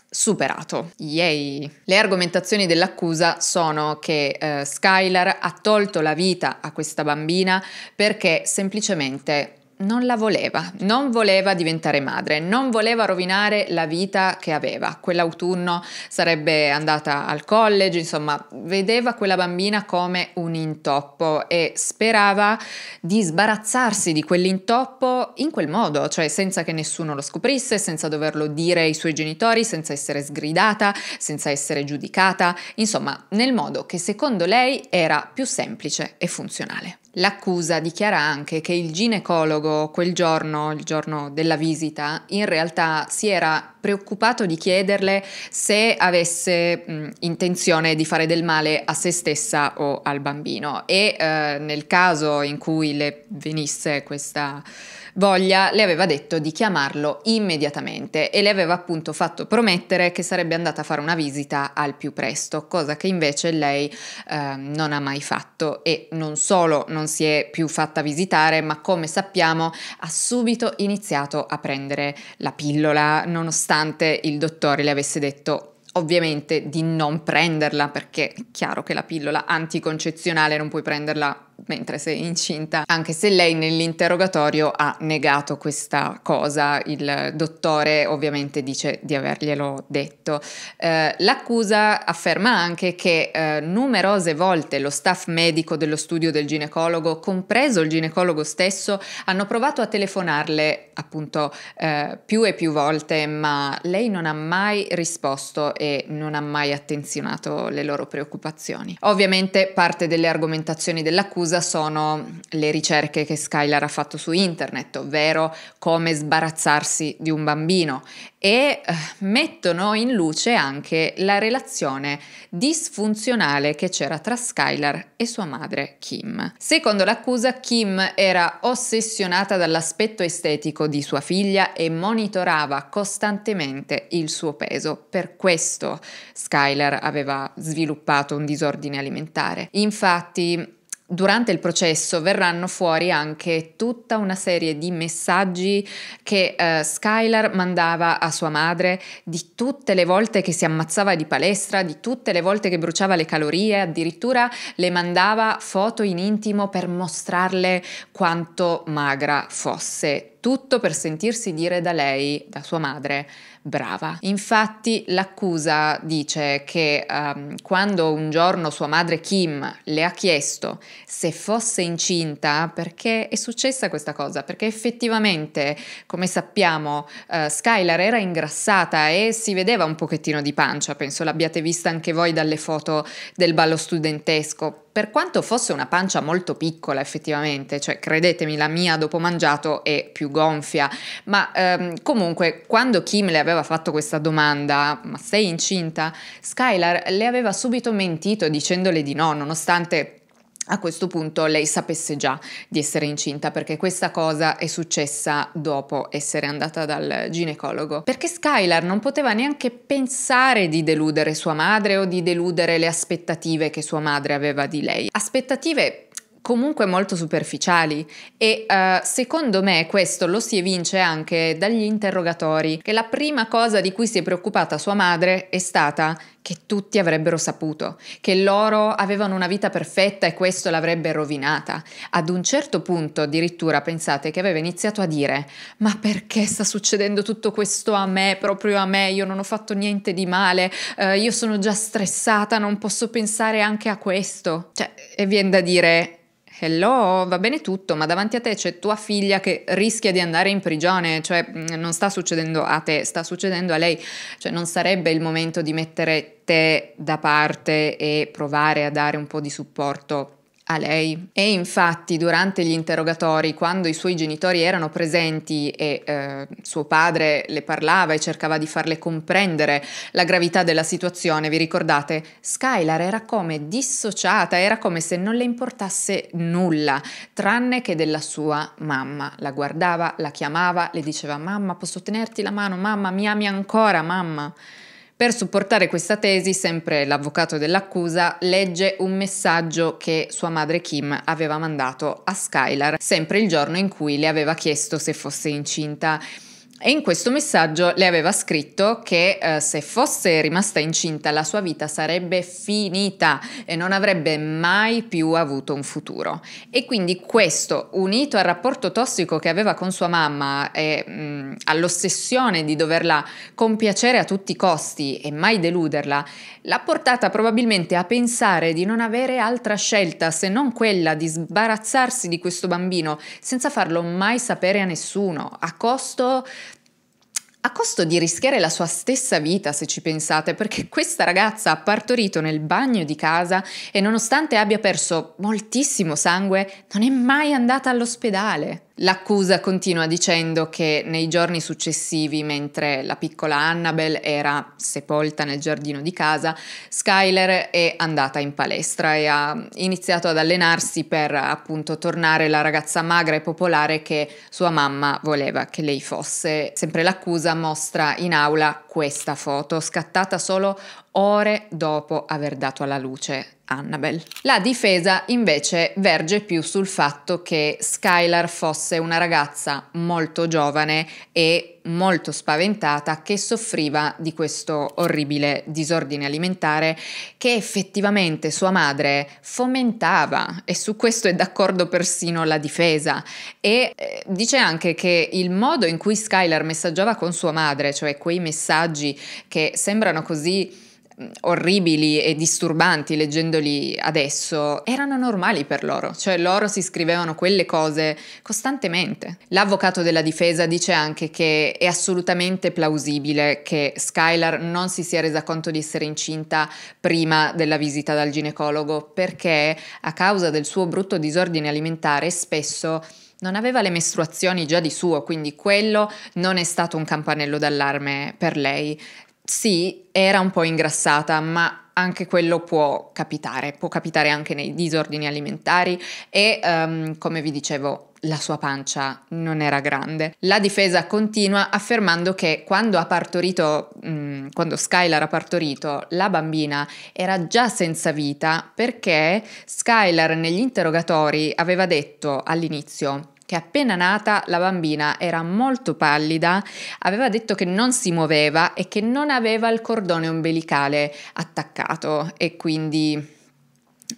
superato. Yay! Le argomentazioni dell'accusa sono che eh, Skylar ha tolto la vita a questa bambina perché semplicemente non la voleva, non voleva diventare madre, non voleva rovinare la vita che aveva. Quell'autunno sarebbe andata al college, insomma, vedeva quella bambina come un intoppo e sperava di sbarazzarsi di quell'intoppo in quel modo, cioè senza che nessuno lo scoprisse, senza doverlo dire ai suoi genitori, senza essere sgridata, senza essere giudicata, insomma, nel modo che secondo lei era più semplice e funzionale. L'accusa dichiara anche che il ginecologo quel giorno, il giorno della visita, in realtà si era preoccupato di chiederle se avesse mh, intenzione di fare del male a se stessa o al bambino e eh, nel caso in cui le venisse questa Voglia le aveva detto di chiamarlo immediatamente e le aveva appunto fatto promettere che sarebbe andata a fare una visita al più presto, cosa che invece lei eh, non ha mai fatto e non solo non si è più fatta visitare, ma come sappiamo ha subito iniziato a prendere la pillola nonostante il dottore le avesse detto ovviamente di non prenderla perché è chiaro che la pillola anticoncezionale non puoi prenderla mentre sei incinta, anche se lei nell'interrogatorio ha negato questa cosa, il dottore ovviamente dice di averglielo detto. Eh, l'accusa afferma anche che eh, numerose volte lo staff medico dello studio del ginecologo, compreso il ginecologo stesso, hanno provato a telefonarle appunto eh, più e più volte, ma lei non ha mai risposto e non ha mai attenzionato le loro preoccupazioni. Ovviamente parte delle argomentazioni dell'accusa conclusa sono le ricerche che Skylar ha fatto su internet, ovvero come sbarazzarsi di un bambino e eh, mettono in luce anche la relazione disfunzionale che c'era tra Skylar e sua madre Kim. Secondo l'accusa, Kim era ossessionata dall'aspetto estetico di sua figlia e monitorava costantemente il suo peso. Per questo Skylar aveva sviluppato un disordine alimentare. Infatti, durante il processo verranno fuori anche tutta una serie di messaggi che eh, Skylar mandava a sua madre di tutte le volte che si ammazzava di palestra, di tutte le volte che bruciava le calorie, addirittura le mandava foto in intimo per mostrarle quanto magra fosse tutto per sentirsi dire da lei, da sua madre, brava. Infatti l'accusa dice che um, quando un giorno sua madre Kim le ha chiesto se fosse incinta, perché è successa questa cosa? Perché effettivamente, come sappiamo, uh, Skylar era ingrassata e si vedeva un pochettino di pancia, penso l'abbiate vista anche voi dalle foto del ballo studentesco per quanto fosse una pancia molto piccola effettivamente, cioè credetemi la mia dopo mangiato è più gonfia, ma ehm, comunque quando Kim le aveva fatto questa domanda, ma sei incinta? Skylar le aveva subito mentito dicendole di no, nonostante a questo punto lei sapesse già di essere incinta perché questa cosa è successa dopo essere andata dal ginecologo. Perché Skylar non poteva neanche pensare di deludere sua madre o di deludere le aspettative che sua madre aveva di lei. Aspettative comunque molto superficiali e uh, secondo me questo lo si evince anche dagli interrogatori, che la prima cosa di cui si è preoccupata sua madre è stata che tutti avrebbero saputo, che loro avevano una vita perfetta e questo l'avrebbe rovinata. Ad un certo punto addirittura pensate che aveva iniziato a dire ma perché sta succedendo tutto questo a me, proprio a me, io non ho fatto niente di male, eh, io sono già stressata, non posso pensare anche a questo. Cioè, e viene da dire hello, va bene tutto, ma davanti a te c'è tua figlia che rischia di andare in prigione, cioè mm, non sta succedendo a te, sta succedendo a lei, cioè non sarebbe il momento di mettere te da parte e provare a dare un po' di supporto a lei. E infatti durante gli interrogatori, quando i suoi genitori erano presenti e eh, suo padre le parlava e cercava di farle comprendere la gravità della situazione, vi ricordate, Skylar era come dissociata, era come se non le importasse nulla, tranne che della sua mamma. La guardava, la chiamava, le diceva mamma, posso tenerti la mano, mamma, mi ami ancora, mamma. Per supportare questa tesi, sempre l'avvocato dell'accusa legge un messaggio che sua madre Kim aveva mandato a Skylar, sempre il giorno in cui le aveva chiesto se fosse incinta. E in questo messaggio le aveva scritto che eh, se fosse rimasta incinta la sua vita sarebbe finita e non avrebbe mai più avuto un futuro. E quindi questo, unito al rapporto tossico che aveva con sua mamma e mh, mm, all'ossessione di doverla compiacere a tutti i costi e mai deluderla, l'ha portata probabilmente a pensare di non avere altra scelta se non quella di sbarazzarsi di questo bambino senza farlo mai sapere a nessuno, a costo a costo di rischiare la sua stessa vita, se ci pensate, perché questa ragazza ha partorito nel bagno di casa e nonostante abbia perso moltissimo sangue, non è mai andata all'ospedale. L'accusa continua dicendo che nei giorni successivi, mentre la piccola Annabel era sepolta nel giardino di casa, Skyler è andata in palestra e ha iniziato ad allenarsi per appunto tornare la ragazza magra e popolare che sua mamma voleva che lei fosse. Sempre l'accusa mostra in aula questa foto, scattata solo ore dopo aver dato alla luce Annabel. La difesa invece verge più sul fatto che Skylar fosse una ragazza molto giovane e molto spaventata che soffriva di questo orribile disordine alimentare che effettivamente sua madre fomentava e su questo è d'accordo persino la difesa e eh, dice anche che il modo in cui Skylar messaggiava con sua madre, cioè quei messaggi che sembrano così Mm, orribili e disturbanti leggendoli adesso erano normali per loro, cioè loro si scrivevano quelle cose costantemente. L'avvocato della difesa dice anche che è assolutamente plausibile che Skylar non si sia resa conto di essere incinta prima della visita dal ginecologo perché a causa del suo brutto disordine alimentare spesso non aveva le mestruazioni già di suo, quindi quello non è stato un campanello d'allarme per lei. Sì, era un po' ingrassata, ma anche quello può capitare, può capitare anche nei disordini alimentari e um, come vi dicevo la sua pancia non era grande. La difesa continua affermando che quando ha partorito, mh, mm, quando Skylar ha partorito, la bambina era già senza vita perché Skylar negli interrogatori aveva detto all'inizio che appena nata la bambina era molto pallida, aveva detto che non si muoveva e che non aveva il cordone ombelicale attaccato e quindi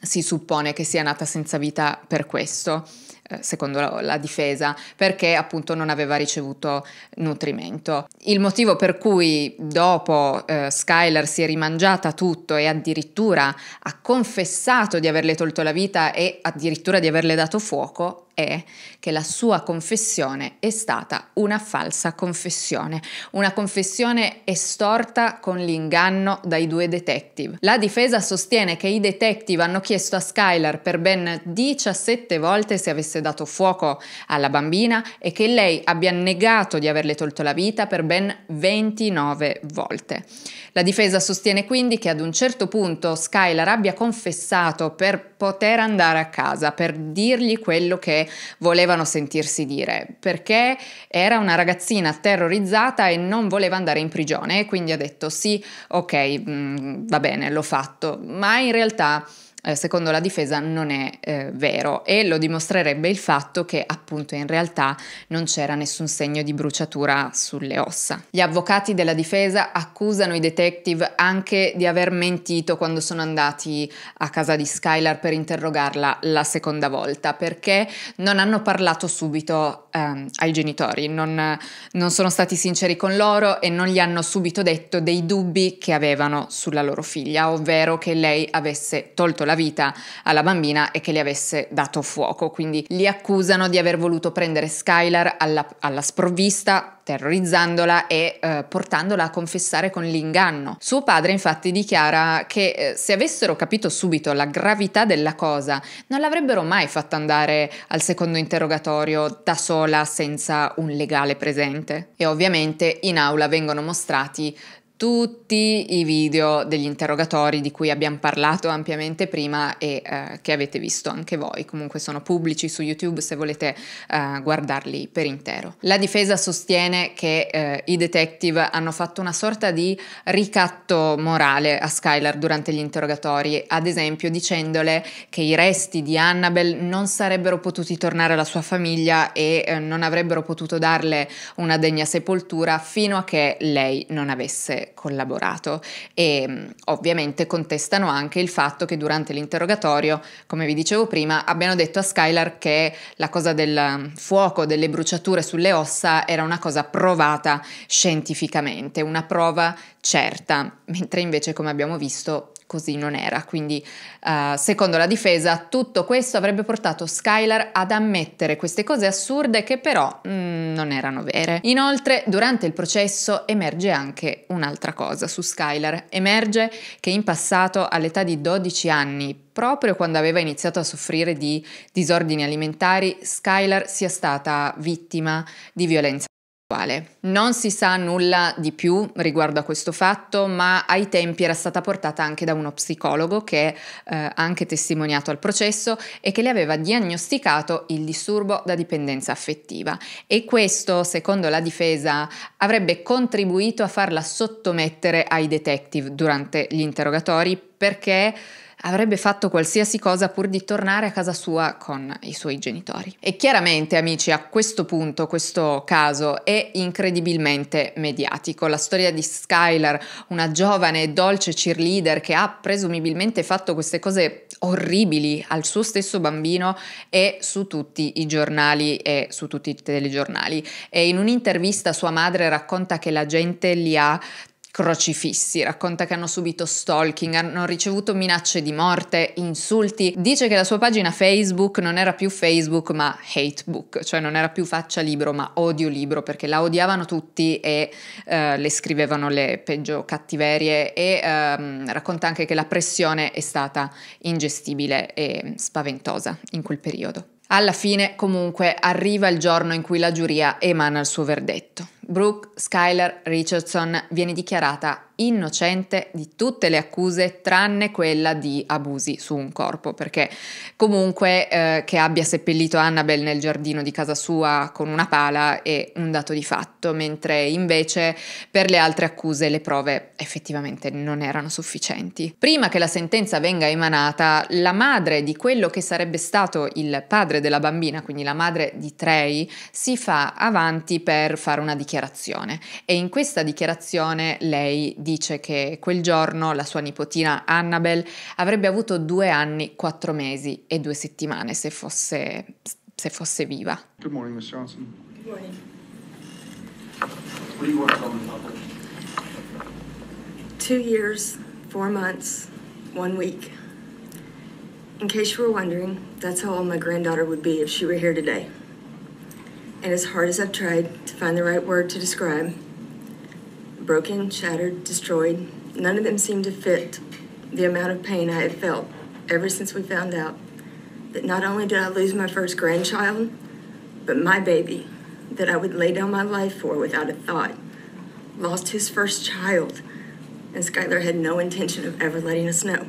si suppone che sia nata senza vita per questo eh, secondo la, la, difesa, perché appunto non aveva ricevuto nutrimento. Il motivo per cui dopo eh, Skylar si è rimangiata tutto e addirittura ha confessato di averle tolto la vita e addirittura di averle dato fuoco è che la sua confessione è stata una falsa confessione, una confessione estorta con l'inganno dai due detective. La difesa sostiene che i detective hanno chiesto a Skylar per ben 17 volte se avesse dato fuoco alla bambina e che lei abbia negato di averle tolto la vita per ben 29 volte. La difesa sostiene quindi che ad un certo punto Skylar abbia confessato per poter andare a casa, per dirgli quello che è volevano sentirsi dire, perché era una ragazzina terrorizzata e non voleva andare in prigione e quindi ha detto sì, ok, mh, mm, va bene, l'ho fatto, ma in realtà eh, secondo la difesa non è eh, vero e lo dimostrerebbe il fatto che appunto in realtà non c'era nessun segno di bruciatura sulle ossa. Gli avvocati della difesa accusano i detective anche di aver mentito quando sono andati a casa di Skylar per interrogarla la seconda volta perché non hanno parlato subito ehm, ai genitori, non, non sono stati sinceri con loro e non gli hanno subito detto dei dubbi che avevano sulla loro figlia, ovvero che lei avesse tolto la vita alla bambina e che le avesse dato fuoco. Quindi li accusano di aver voluto prendere Skylar alla, alla sprovvista terrorizzandola e eh, portandola a confessare con l'inganno. Suo padre infatti dichiara che eh, se avessero capito subito la gravità della cosa non l'avrebbero mai fatta andare al secondo interrogatorio da sola senza un legale presente. E ovviamente in aula vengono mostrati tutti i video degli interrogatori di cui abbiamo parlato ampiamente prima e eh, che avete visto anche voi, comunque sono pubblici su YouTube se volete eh, guardarli per intero. La difesa sostiene che eh, i detective hanno fatto una sorta di ricatto morale a Skylar durante gli interrogatori, ad esempio dicendole che i resti di Annabel non sarebbero potuti tornare alla sua famiglia e eh, non avrebbero potuto darle una degna sepoltura fino a che lei non avesse collaborato e mm, ovviamente contestano anche il fatto che durante l'interrogatorio, come vi dicevo prima, abbiano detto a Skylar che la cosa del mm, fuoco, delle bruciature sulle ossa era una cosa provata scientificamente, una prova certa, mentre invece come abbiamo visto così non era. Quindi, uh, secondo la difesa, tutto questo avrebbe portato Skylar ad ammettere queste cose assurde che però mm, non erano vere. Inoltre, durante il processo emerge anche un'altra cosa su Skylar. Emerge che in passato, all'età di 12 anni, proprio quando aveva iniziato a soffrire di disordini alimentari, Skylar sia stata vittima di violenza non si sa nulla di più riguardo a questo fatto, ma ai tempi era stata portata anche da uno psicologo che eh, ha eh, anche testimoniato al processo e che le aveva diagnosticato il disturbo da dipendenza affettiva e questo, secondo la difesa, avrebbe contribuito a farla sottomettere ai detective durante gli interrogatori perché avrebbe fatto qualsiasi cosa pur di tornare a casa sua con i suoi genitori. E chiaramente, amici, a questo punto questo caso è incredibilmente mediatico. La storia di Skylar, una giovane e dolce cheerleader che ha presumibilmente fatto queste cose orribili al suo stesso bambino, è su tutti i giornali e su tutti i telegiornali. E in un'intervista sua madre racconta che la gente li ha crocifissi, racconta che hanno subito stalking, hanno ricevuto minacce di morte, insulti, dice che la sua pagina Facebook non era più Facebook ma hatebook, cioè non era più faccia libro ma odio libro perché la odiavano tutti e eh, le scrivevano le peggio cattiverie e ehm, racconta anche che la pressione è stata ingestibile e spaventosa in quel periodo. Alla fine comunque arriva il giorno in cui la giuria emana il suo verdetto. Brooke Skylar Richardson viene dichiarata innocente di tutte le accuse tranne quella di abusi su un corpo, perché comunque eh, che abbia seppellito Annabel nel giardino di casa sua con una pala è un dato di fatto, mentre invece per le altre accuse le prove effettivamente non erano sufficienti. Prima che la sentenza venga emanata, la madre di quello che sarebbe stato il padre della bambina, quindi la madre di Trey, si fa avanti per fare una dichiarazione dichiarazione e in questa dichiarazione lei dice che quel giorno la sua nipotina Annabel avrebbe avuto due anni, quattro mesi e due settimane se fosse, se fosse viva. Good morning, Miss Johnson. Good morning. What do you work on the topic? Two years, four months, one week. In case you were wondering, that's how old my granddaughter would be if she were here today. and as hard as I've tried to find the right word to describe, broken, shattered, destroyed, none of them seem to fit the amount of pain I have felt ever since we found out that not only did I lose my first grandchild, but my baby that I would lay down my life for without a thought, lost his first child, and Skylar had no intention of ever letting us know.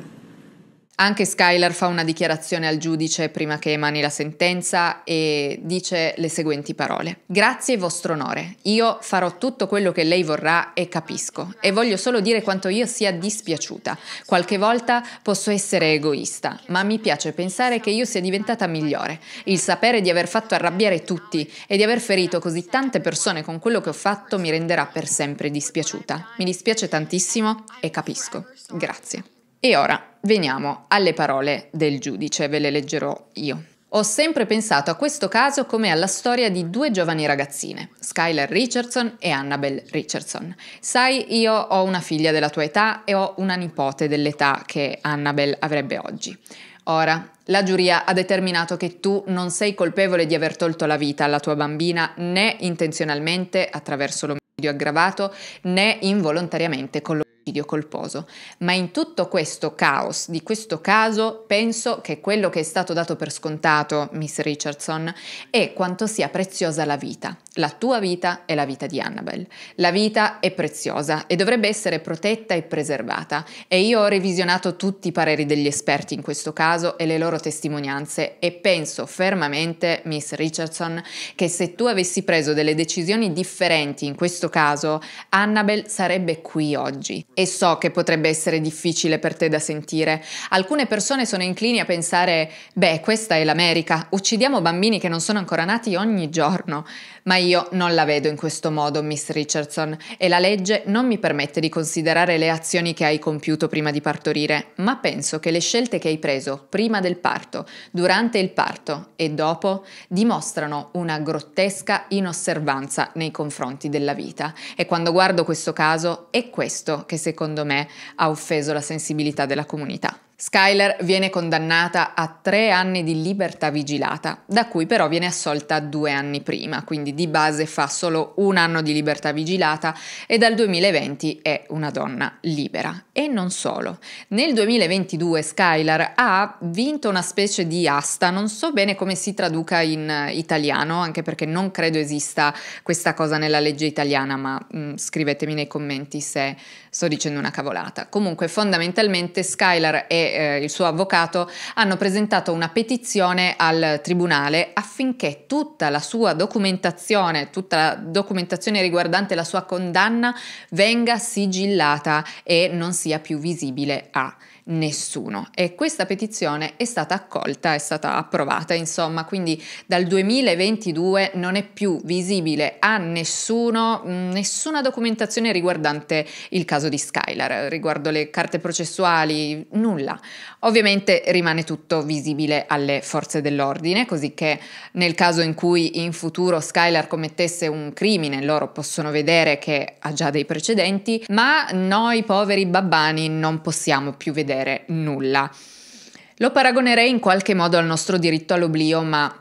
Anche Skylar fa una dichiarazione al giudice prima che emani la sentenza e dice le seguenti parole. Grazie vostro onore, io farò tutto quello che lei vorrà e capisco e voglio solo dire quanto io sia dispiaciuta. Qualche volta posso essere egoista, ma mi piace pensare che io sia diventata migliore. Il sapere di aver fatto arrabbiare tutti e di aver ferito così tante persone con quello che ho fatto mi renderà per sempre dispiaciuta. Mi dispiace tantissimo e capisco. Grazie. E ora veniamo alle parole del giudice, ve le leggerò io. Ho sempre pensato a questo caso come alla storia di due giovani ragazzine, Skylar Richardson e Annabel Richardson. Sai, io ho una figlia della tua età e ho una nipote dell'età che Annabel avrebbe oggi. Ora, la giuria ha determinato che tu non sei colpevole di aver tolto la vita alla tua bambina né intenzionalmente attraverso l'omicidio aggravato né involontariamente con lo omicidio colposo. Ma in tutto questo caos di questo caso penso che quello che è stato dato per scontato, Miss Richardson, è quanto sia preziosa la vita. La tua vita e la vita di Annabel. La vita è preziosa e dovrebbe essere protetta e preservata. E io ho revisionato tutti i pareri degli esperti in questo caso e le loro testimonianze e penso fermamente, Miss Richardson, che se tu avessi preso delle decisioni differenti in questo caso, Annabel sarebbe qui oggi e so che potrebbe essere difficile per te da sentire. Alcune persone sono inclini a pensare, beh, questa è l'America, uccidiamo bambini che non sono ancora nati ogni giorno. Ma io non la vedo in questo modo, Miss Richardson, e la legge non mi permette di considerare le azioni che hai compiuto prima di partorire, ma penso che le scelte che hai preso prima del parto, durante il parto e dopo dimostrano una grottesca inosservanza nei confronti della vita. E quando guardo questo caso è questo che secondo me ha offeso la sensibilità della comunità. Skyler viene condannata a tre anni di libertà vigilata, da cui però viene assolta due anni prima, quindi di base fa solo un anno di libertà vigilata e dal 2020 è una donna libera. E non solo. Nel 2022 Skyler ha vinto una specie di asta, non so bene come si traduca in eh, italiano, anche perché non credo esista questa cosa nella legge italiana, ma mh, mm, scrivetemi nei commenti se sto dicendo una cavolata. Comunque fondamentalmente Skyler è eh, il suo avvocato hanno presentato una petizione al Tribunale affinché tutta la sua documentazione, tutta la documentazione riguardante la sua condanna venga sigillata e non sia più visibile a nessuno e questa petizione è stata accolta, è stata approvata, insomma, quindi dal 2022 non è più visibile a nessuno mm, nessuna documentazione riguardante il caso di Skylar, riguardo le carte processuali, nulla. Ovviamente rimane tutto visibile alle forze dell'ordine, così che nel caso in cui in futuro Skylar commettesse un crimine, loro possono vedere che ha già dei precedenti, ma noi poveri babbani non possiamo più vedere nulla. Lo paragonerei in qualche modo al nostro diritto all'oblio, ma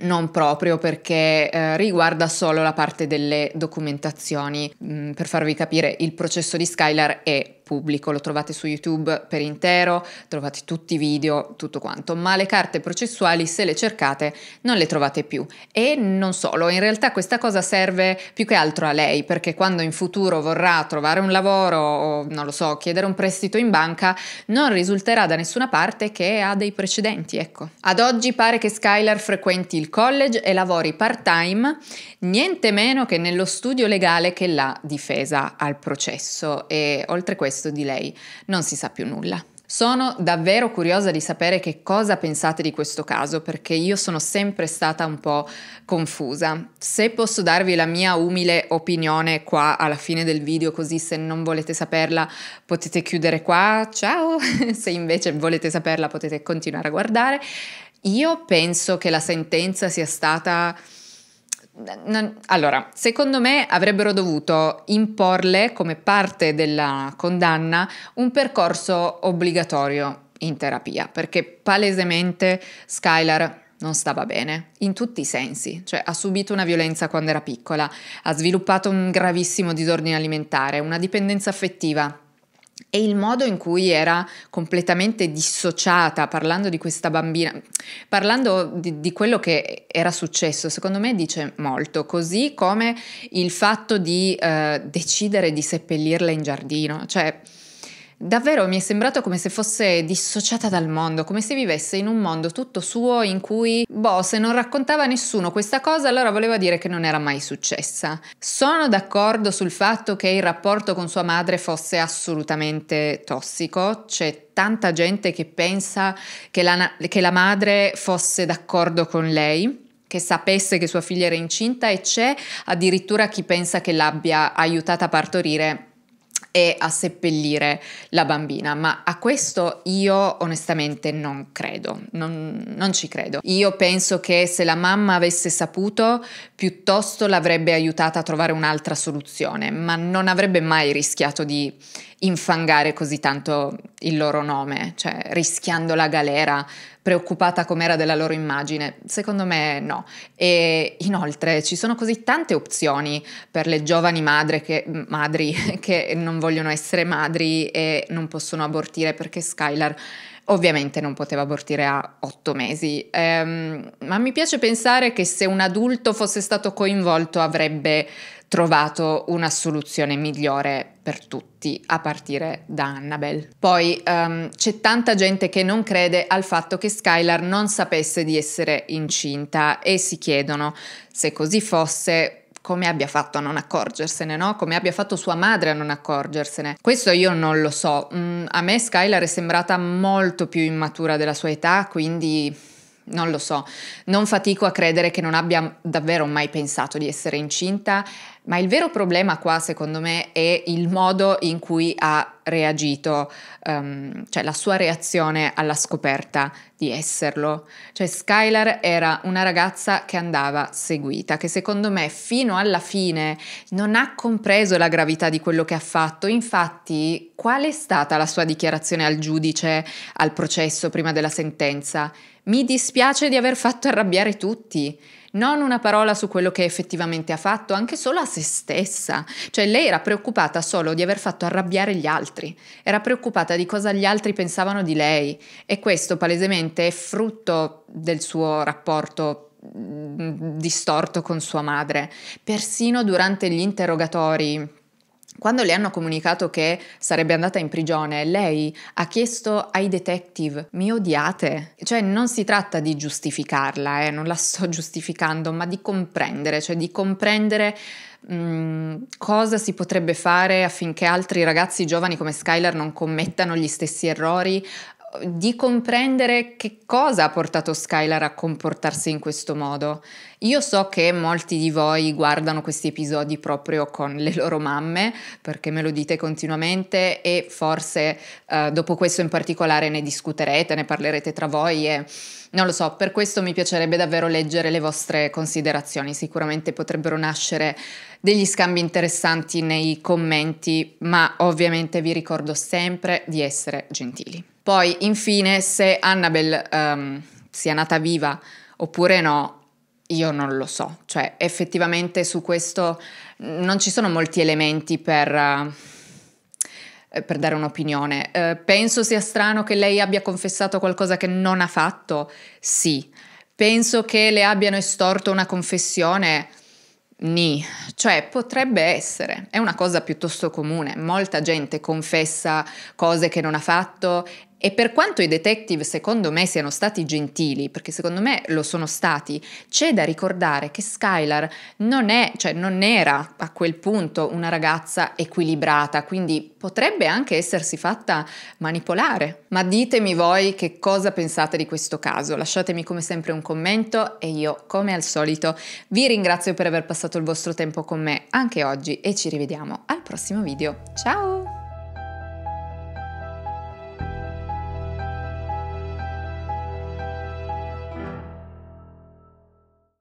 non proprio perché eh, riguarda solo la parte delle documentazioni. Mm, per farvi capire, il processo di Skylar è pubblico, lo trovate su YouTube per intero, trovate tutti i video, tutto quanto, ma le carte processuali se le cercate non le trovate più. E non solo, in realtà questa cosa serve più che altro a lei, perché quando in futuro vorrà trovare un lavoro o non lo so, chiedere un prestito in banca, non risulterà da nessuna parte che ha dei precedenti, ecco. Ad oggi pare che Skylar frequenti il college e lavori part-time, niente meno che nello studio legale che l'ha difesa al processo e oltre questo questo di lei non si sa più nulla. Sono davvero curiosa di sapere che cosa pensate di questo caso perché io sono sempre stata un po' confusa. Se posso darvi la mia umile opinione qua alla fine del video così se non volete saperla potete chiudere qua, ciao, se invece volete saperla potete continuare a guardare. Io penso che la sentenza sia stata non, allora, secondo me avrebbero dovuto imporle come parte della condanna un percorso obbligatorio in terapia, perché palesemente Skylar non stava bene, in tutti i sensi, cioè ha subito una violenza quando era piccola, ha sviluppato un gravissimo disordine alimentare, una dipendenza affettiva e il modo in cui era completamente dissociata parlando di questa bambina, parlando di, di, quello che era successo, secondo me dice molto, così come il fatto di eh, decidere di seppellirla in giardino, cioè Davvero mi è sembrato come se fosse dissociata dal mondo, come se vivesse in un mondo tutto suo in cui, boh, se non raccontava a nessuno questa cosa, allora voleva dire che non era mai successa. Sono d'accordo sul fatto che il rapporto con sua madre fosse assolutamente tossico, c'è tanta gente che pensa che la, che la madre fosse d'accordo con lei che sapesse che sua figlia era incinta e c'è addirittura chi pensa che l'abbia aiutata a partorire e a seppellire la bambina, ma a questo io onestamente non credo, non, non, ci credo. Io penso che se la mamma avesse saputo, piuttosto l'avrebbe aiutata a trovare un'altra soluzione, ma non avrebbe mai rischiato di infangare così tanto il loro nome, cioè rischiando la galera preoccupata com'era della loro immagine? Secondo me no. E inoltre ci sono così tante opzioni per le giovani che, madri che non vogliono essere madri e non possono abortire perché Skylar ovviamente non poteva abortire a otto mesi, ehm, ma mi piace pensare che se un adulto fosse stato coinvolto avrebbe trovato una soluzione migliore per tutti, a partire da Annabelle. Poi um, c'è tanta gente che non crede al fatto che Skylar non sapesse di essere incinta e si chiedono se così fosse come abbia fatto a non accorgersene, no? Come abbia fatto sua madre a non accorgersene. Questo io non lo so. Mm, a me Skylar è sembrata molto più immatura della sua età, quindi non lo so. Non fatico a credere che non abbia davvero mai pensato di essere incinta ma il vero problema qua, secondo me, è il modo in cui ha reagito, um, cioè la sua reazione alla scoperta di esserlo. Cioè Skylar era una ragazza che andava seguita, che secondo me fino alla fine non ha compreso la gravità di quello che ha fatto. Infatti, qual è stata la sua dichiarazione al giudice al processo prima della sentenza? Mi dispiace di aver fatto arrabbiare tutti non una parola su quello che effettivamente ha fatto, anche solo a se stessa. Cioè lei era preoccupata solo di aver fatto arrabbiare gli altri, era preoccupata di cosa gli altri pensavano di lei e questo palesemente è frutto del suo rapporto mm, distorto con sua madre. Persino durante gli interrogatori quando le hanno comunicato che sarebbe andata in prigione, lei ha chiesto ai detective: Mi odiate? Cioè, non si tratta di giustificarla, eh, non la sto giustificando, ma di comprendere, cioè di comprendere. cosa si potrebbe fare affinché altri ragazzi giovani come Skylar non commettano gli stessi errori, di comprendere che cosa ha portato Skylar a comportarsi in questo modo io so che molti di voi guardano questi episodi proprio con le loro mamme, perché me lo dite continuamente e forse eh, dopo questo in particolare ne discuterete, ne parlerete tra voi e non lo so, per questo mi piacerebbe davvero leggere le vostre considerazioni, sicuramente potrebbero nascere degli scambi interessanti nei commenti, ma ovviamente vi ricordo sempre di essere gentili. Poi infine, se Annabel um, ehm, sia nata viva oppure no, io non lo so, cioè effettivamente su questo non ci sono molti elementi per eh, per dare un'opinione. Eh, penso sia strano che lei abbia confessato qualcosa che non ha fatto? Sì. Penso che le abbiano estorto una confessione? Ni. Cioè, potrebbe essere. È una cosa piuttosto comune. Molta gente confessa cose che non ha fatto e per quanto i detective secondo me siano stati gentili, perché secondo me lo sono stati, c'è da ricordare che Skylar non, è, cioè non era a quel punto una ragazza equilibrata, quindi potrebbe anche essersi fatta manipolare. Ma ditemi voi che cosa pensate di questo caso, lasciatemi come sempre un commento e io come al solito vi ringrazio per aver passato il vostro tempo con me anche oggi e ci rivediamo al prossimo video. Ciao!